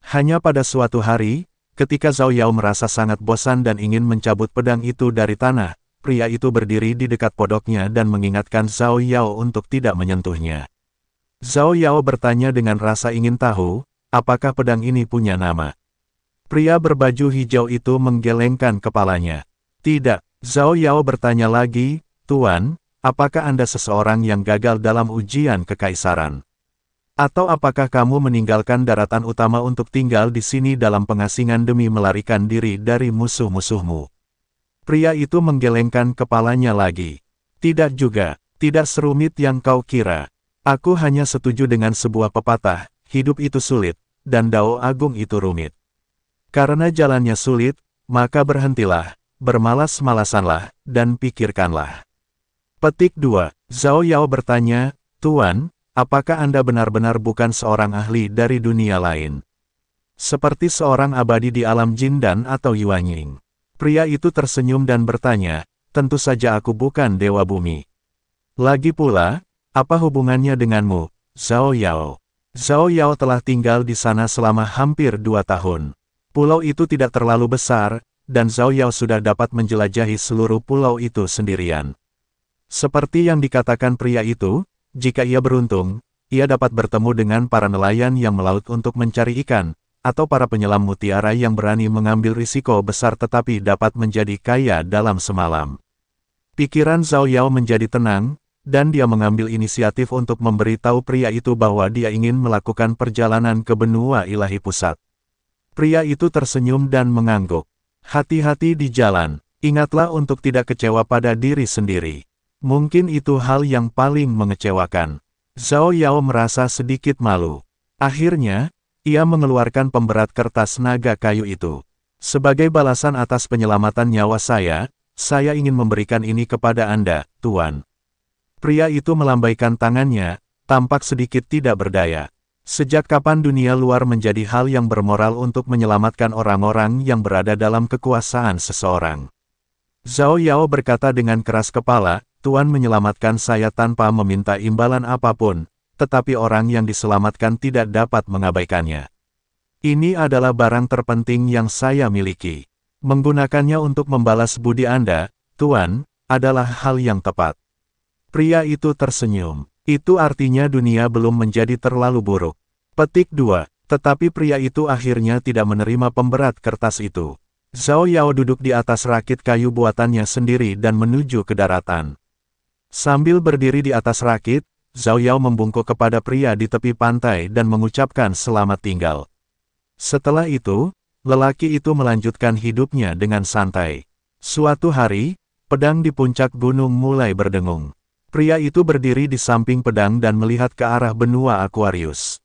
Hanya pada suatu hari, ketika Zhao Yao merasa sangat bosan dan ingin mencabut pedang itu dari tanah, pria itu berdiri di dekat podoknya dan mengingatkan Zhao Yao untuk tidak menyentuhnya. Zhao Yao bertanya dengan rasa ingin tahu, apakah pedang ini punya nama. Pria berbaju hijau itu menggelengkan kepalanya. Tidak, Zhao Yao bertanya lagi, Tuan, Apakah Anda seseorang yang gagal dalam ujian kekaisaran? Atau apakah kamu meninggalkan daratan utama untuk tinggal di sini dalam pengasingan demi melarikan diri dari musuh-musuhmu? Pria itu menggelengkan kepalanya lagi. Tidak juga, tidak serumit yang kau kira. Aku hanya setuju dengan sebuah pepatah, hidup itu sulit, dan dao agung itu rumit. Karena jalannya sulit, maka berhentilah, bermalas-malasanlah, dan pikirkanlah. Petik 2. Zhao Yao bertanya, Tuan, apakah Anda benar-benar bukan seorang ahli dari dunia lain? Seperti seorang abadi di alam jin dan atau Yuanying. Pria itu tersenyum dan bertanya, tentu saja aku bukan dewa bumi. Lagi pula, apa hubungannya denganmu, Zhao Yao? Zhao Yao telah tinggal di sana selama hampir dua tahun. Pulau itu tidak terlalu besar, dan Zhao Yao sudah dapat menjelajahi seluruh pulau itu sendirian. Seperti yang dikatakan pria itu, jika ia beruntung, ia dapat bertemu dengan para nelayan yang melaut untuk mencari ikan, atau para penyelam mutiara yang berani mengambil risiko besar tetapi dapat menjadi kaya dalam semalam. Pikiran Zhao Yao menjadi tenang, dan dia mengambil inisiatif untuk memberitahu pria itu bahwa dia ingin melakukan perjalanan ke benua ilahi pusat. Pria itu tersenyum dan mengangguk. Hati-hati di jalan, ingatlah untuk tidak kecewa pada diri sendiri. Mungkin itu hal yang paling mengecewakan. Zhao Yao merasa sedikit malu. Akhirnya, ia mengeluarkan pemberat kertas naga kayu itu. Sebagai balasan atas penyelamatan nyawa saya, saya ingin memberikan ini kepada Anda, Tuan. Pria itu melambaikan tangannya, tampak sedikit tidak berdaya. Sejak kapan dunia luar menjadi hal yang bermoral untuk menyelamatkan orang-orang yang berada dalam kekuasaan seseorang? Zhao Yao berkata dengan keras kepala, Tuan menyelamatkan saya tanpa meminta imbalan apapun, tetapi orang yang diselamatkan tidak dapat mengabaikannya. Ini adalah barang terpenting yang saya miliki. Menggunakannya untuk membalas budi Anda, Tuan, adalah hal yang tepat. Pria itu tersenyum. Itu artinya dunia belum menjadi terlalu buruk. Petik 2. Tetapi pria itu akhirnya tidak menerima pemberat kertas itu. Zhao Yao duduk di atas rakit kayu buatannya sendiri dan menuju ke daratan. Sambil berdiri di atas rakit, Zhao Yao membungkuk kepada pria di tepi pantai dan mengucapkan selamat tinggal. Setelah itu, lelaki itu melanjutkan hidupnya dengan santai. Suatu hari, pedang di puncak gunung mulai berdengung. Pria itu berdiri di samping pedang dan melihat ke arah benua Aquarius.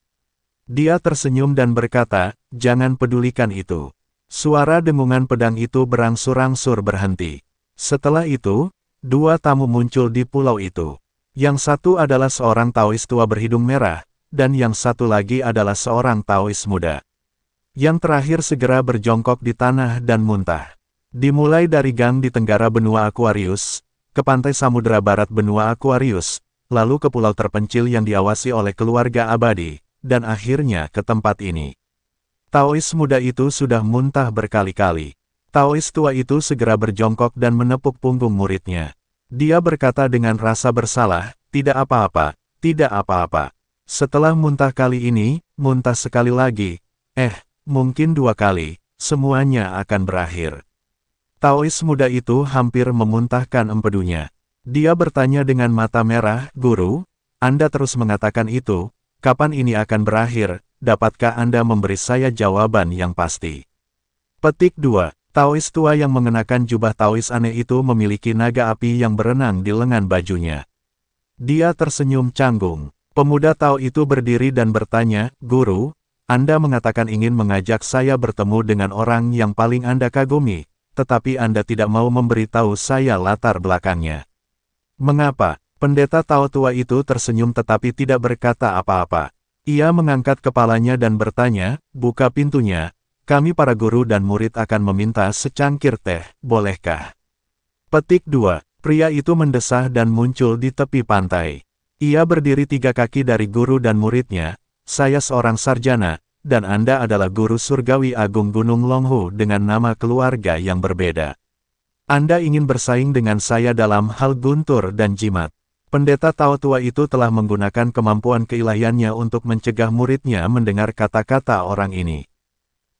Dia tersenyum dan berkata, jangan pedulikan itu. Suara dengungan pedang itu berangsur-angsur berhenti. Setelah itu, dua tamu muncul di pulau itu. Yang satu adalah seorang Taois tua berhidung merah, dan yang satu lagi adalah seorang Taois muda. Yang terakhir segera berjongkok di tanah dan muntah. Dimulai dari gang di tenggara benua Aquarius, ke pantai samudera barat benua Aquarius, lalu ke pulau terpencil yang diawasi oleh keluarga abadi, dan akhirnya ke tempat ini. Taois muda itu sudah muntah berkali-kali. Taois tua itu segera berjongkok dan menepuk punggung muridnya. Dia berkata dengan rasa bersalah, tidak apa-apa, tidak apa-apa. Setelah muntah kali ini, muntah sekali lagi. Eh, mungkin dua kali, semuanya akan berakhir. Taois muda itu hampir memuntahkan empedunya. Dia bertanya dengan mata merah, Guru, Anda terus mengatakan itu, kapan ini akan berakhir, dapatkah Anda memberi saya jawaban yang pasti? Petik 2. Taois tua yang mengenakan jubah Taois aneh itu memiliki naga api yang berenang di lengan bajunya. Dia tersenyum canggung. Pemuda Tao itu berdiri dan bertanya, Guru, Anda mengatakan ingin mengajak saya bertemu dengan orang yang paling Anda kagumi, tetapi Anda tidak mau memberitahu saya latar belakangnya. Mengapa? Pendeta Tao tua itu tersenyum tetapi tidak berkata apa-apa. Ia mengangkat kepalanya dan bertanya, buka pintunya, kami para guru dan murid akan meminta secangkir teh, bolehkah? Petik 2. Pria itu mendesah dan muncul di tepi pantai. Ia berdiri tiga kaki dari guru dan muridnya, saya seorang sarjana, dan Anda adalah guru surgawi agung Gunung Longhu dengan nama keluarga yang berbeda. Anda ingin bersaing dengan saya dalam hal guntur dan jimat. Pendeta Tao tua itu telah menggunakan kemampuan keilahiannya untuk mencegah muridnya mendengar kata-kata orang ini.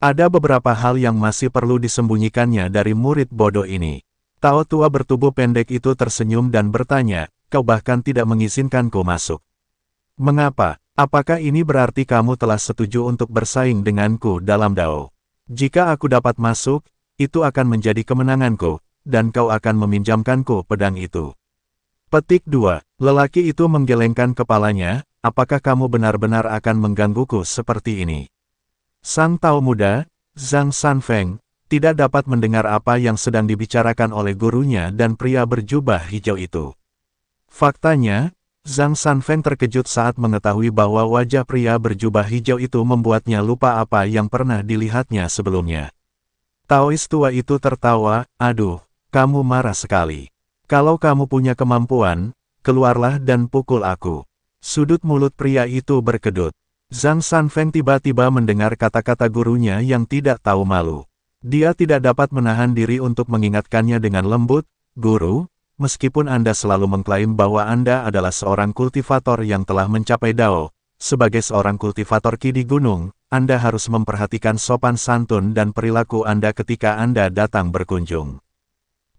Ada beberapa hal yang masih perlu disembunyikannya dari murid bodoh ini. Tao tua bertubuh pendek itu tersenyum dan bertanya, kau bahkan tidak mengizinkanku masuk. Mengapa? Apakah ini berarti kamu telah setuju untuk bersaing denganku dalam Dao? Jika aku dapat masuk, itu akan menjadi kemenanganku, dan kau akan meminjamkanku pedang itu. Petik 2. Lelaki itu menggelengkan kepalanya, apakah kamu benar-benar akan menggangguku seperti ini? Sang Tao Muda, Zhang Sanfeng, tidak dapat mendengar apa yang sedang dibicarakan oleh gurunya dan pria berjubah hijau itu. Faktanya, Zhang Sanfeng terkejut saat mengetahui bahwa wajah pria berjubah hijau itu membuatnya lupa apa yang pernah dilihatnya sebelumnya. Taois tua itu tertawa, aduh, kamu marah sekali. Kalau kamu punya kemampuan, keluarlah dan pukul aku. Sudut mulut pria itu berkedut. Zhang Sanfeng tiba-tiba mendengar kata-kata gurunya yang tidak tahu malu. Dia tidak dapat menahan diri untuk mengingatkannya dengan lembut, Guru, meskipun Anda selalu mengklaim bahwa Anda adalah seorang kultivator yang telah mencapai Dao, sebagai seorang kultivator Ki di gunung, Anda harus memperhatikan sopan santun dan perilaku Anda ketika Anda datang berkunjung.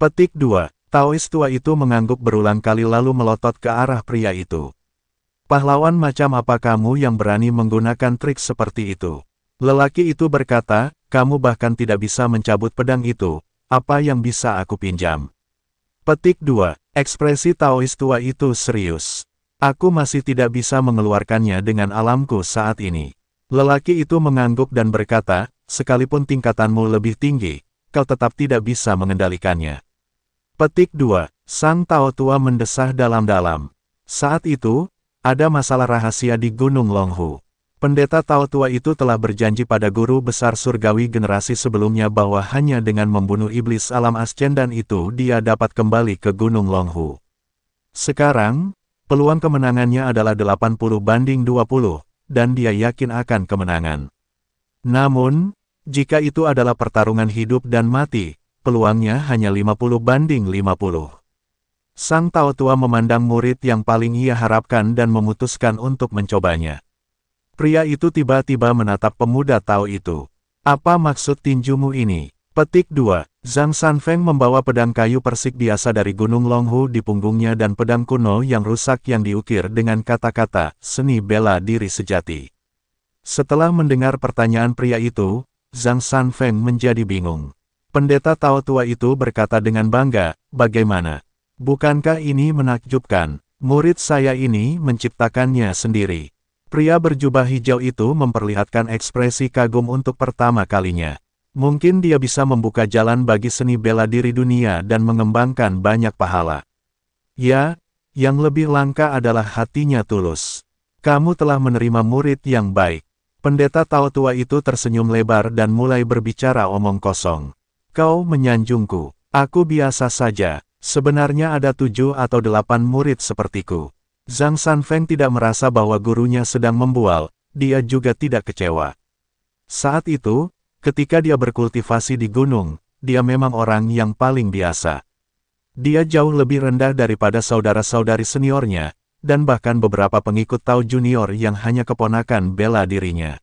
Petik 2. Taois tua itu mengangguk berulang kali lalu melotot ke arah pria itu. Pahlawan macam apa kamu yang berani menggunakan trik seperti itu? Lelaki itu berkata, kamu bahkan tidak bisa mencabut pedang itu, apa yang bisa aku pinjam? Petik 2. Ekspresi Taois tua itu serius. Aku masih tidak bisa mengeluarkannya dengan alamku saat ini. Lelaki itu mengangguk dan berkata, sekalipun tingkatanmu lebih tinggi, kau tetap tidak bisa mengendalikannya. Petik 2. Sang Tao tua mendesah dalam-dalam. Saat itu, ada masalah rahasia di Gunung Longhu. Pendeta Tao tua itu telah berjanji pada guru besar surgawi generasi sebelumnya bahwa hanya dengan membunuh iblis alam ascendan itu dia dapat kembali ke Gunung Longhu. Sekarang, peluang kemenangannya adalah 80 banding 20, dan dia yakin akan kemenangan. Namun, jika itu adalah pertarungan hidup dan mati, peluangnya hanya 50 banding 50. Sang Tao Tua memandang murid yang paling ia harapkan dan memutuskan untuk mencobanya. Pria itu tiba-tiba menatap pemuda Tao itu. Apa maksud tinjumu ini? Petik 2. Zhang Sanfeng membawa pedang kayu persik biasa dari Gunung Longhu di punggungnya dan pedang kuno yang rusak yang diukir dengan kata-kata, seni bela diri sejati. Setelah mendengar pertanyaan pria itu, Zhang Sanfeng menjadi bingung. Pendeta Tao Tua itu berkata dengan bangga, bagaimana? Bukankah ini menakjubkan? Murid saya ini menciptakannya sendiri. Pria berjubah hijau itu memperlihatkan ekspresi kagum untuk pertama kalinya. Mungkin dia bisa membuka jalan bagi seni bela diri dunia dan mengembangkan banyak pahala. Ya, yang lebih langka adalah hatinya tulus. Kamu telah menerima murid yang baik. Pendeta Tao tua itu tersenyum lebar dan mulai berbicara omong kosong. Kau menyanjungku. Aku biasa saja. Sebenarnya ada tujuh atau delapan murid sepertiku. Zhang Sanfeng tidak merasa bahwa gurunya sedang membual, dia juga tidak kecewa. Saat itu, ketika dia berkultivasi di gunung, dia memang orang yang paling biasa. Dia jauh lebih rendah daripada saudara-saudari seniornya, dan bahkan beberapa pengikut Tao Junior yang hanya keponakan bela dirinya.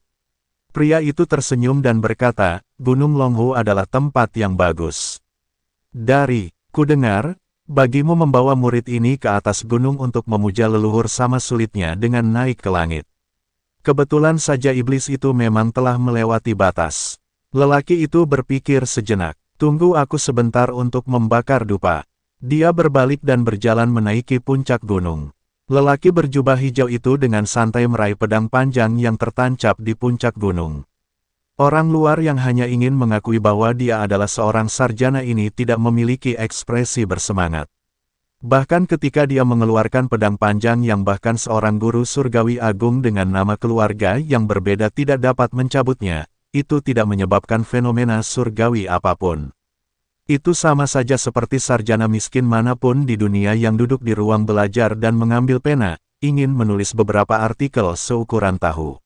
Pria itu tersenyum dan berkata, Gunung Longhu adalah tempat yang bagus. Dari Kudengar, bagimu membawa murid ini ke atas gunung untuk memuja leluhur sama sulitnya dengan naik ke langit. Kebetulan saja iblis itu memang telah melewati batas. Lelaki itu berpikir sejenak, tunggu aku sebentar untuk membakar dupa. Dia berbalik dan berjalan menaiki puncak gunung. Lelaki berjubah hijau itu dengan santai meraih pedang panjang yang tertancap di puncak gunung. Orang luar yang hanya ingin mengakui bahwa dia adalah seorang sarjana ini tidak memiliki ekspresi bersemangat. Bahkan ketika dia mengeluarkan pedang panjang yang bahkan seorang guru surgawi agung dengan nama keluarga yang berbeda tidak dapat mencabutnya, itu tidak menyebabkan fenomena surgawi apapun. Itu sama saja seperti sarjana miskin manapun di dunia yang duduk di ruang belajar dan mengambil pena, ingin menulis beberapa artikel seukuran tahu.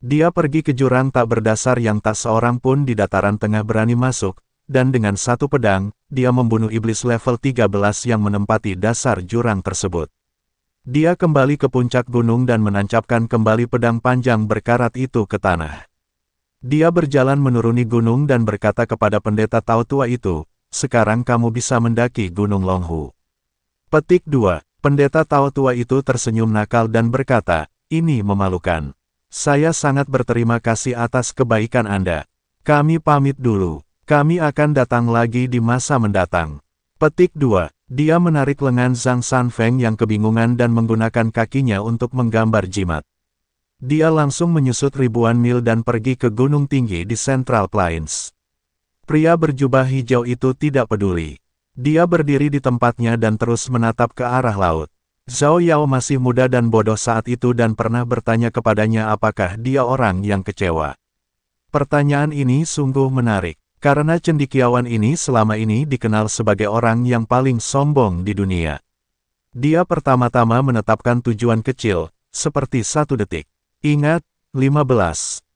Dia pergi ke jurang tak berdasar yang tak seorang pun di dataran tengah berani masuk, dan dengan satu pedang, dia membunuh iblis level 13 yang menempati dasar jurang tersebut. Dia kembali ke puncak gunung dan menancapkan kembali pedang panjang berkarat itu ke tanah. Dia berjalan menuruni gunung dan berkata kepada pendeta Tao tua itu, sekarang kamu bisa mendaki Gunung Longhu. Petik 2, pendeta Tao tua itu tersenyum nakal dan berkata, ini memalukan. Saya sangat berterima kasih atas kebaikan Anda. Kami pamit dulu. Kami akan datang lagi di masa mendatang. Petik 2. Dia menarik lengan Zhang Sanfeng yang kebingungan dan menggunakan kakinya untuk menggambar jimat. Dia langsung menyusut ribuan mil dan pergi ke gunung tinggi di Central Plains. Pria berjubah hijau itu tidak peduli. Dia berdiri di tempatnya dan terus menatap ke arah laut. Zhao Yao masih muda dan bodoh saat itu dan pernah bertanya kepadanya apakah dia orang yang kecewa. Pertanyaan ini sungguh menarik, karena cendikiawan ini selama ini dikenal sebagai orang yang paling sombong di dunia. Dia pertama-tama menetapkan tujuan kecil, seperti satu detik. Ingat, 15.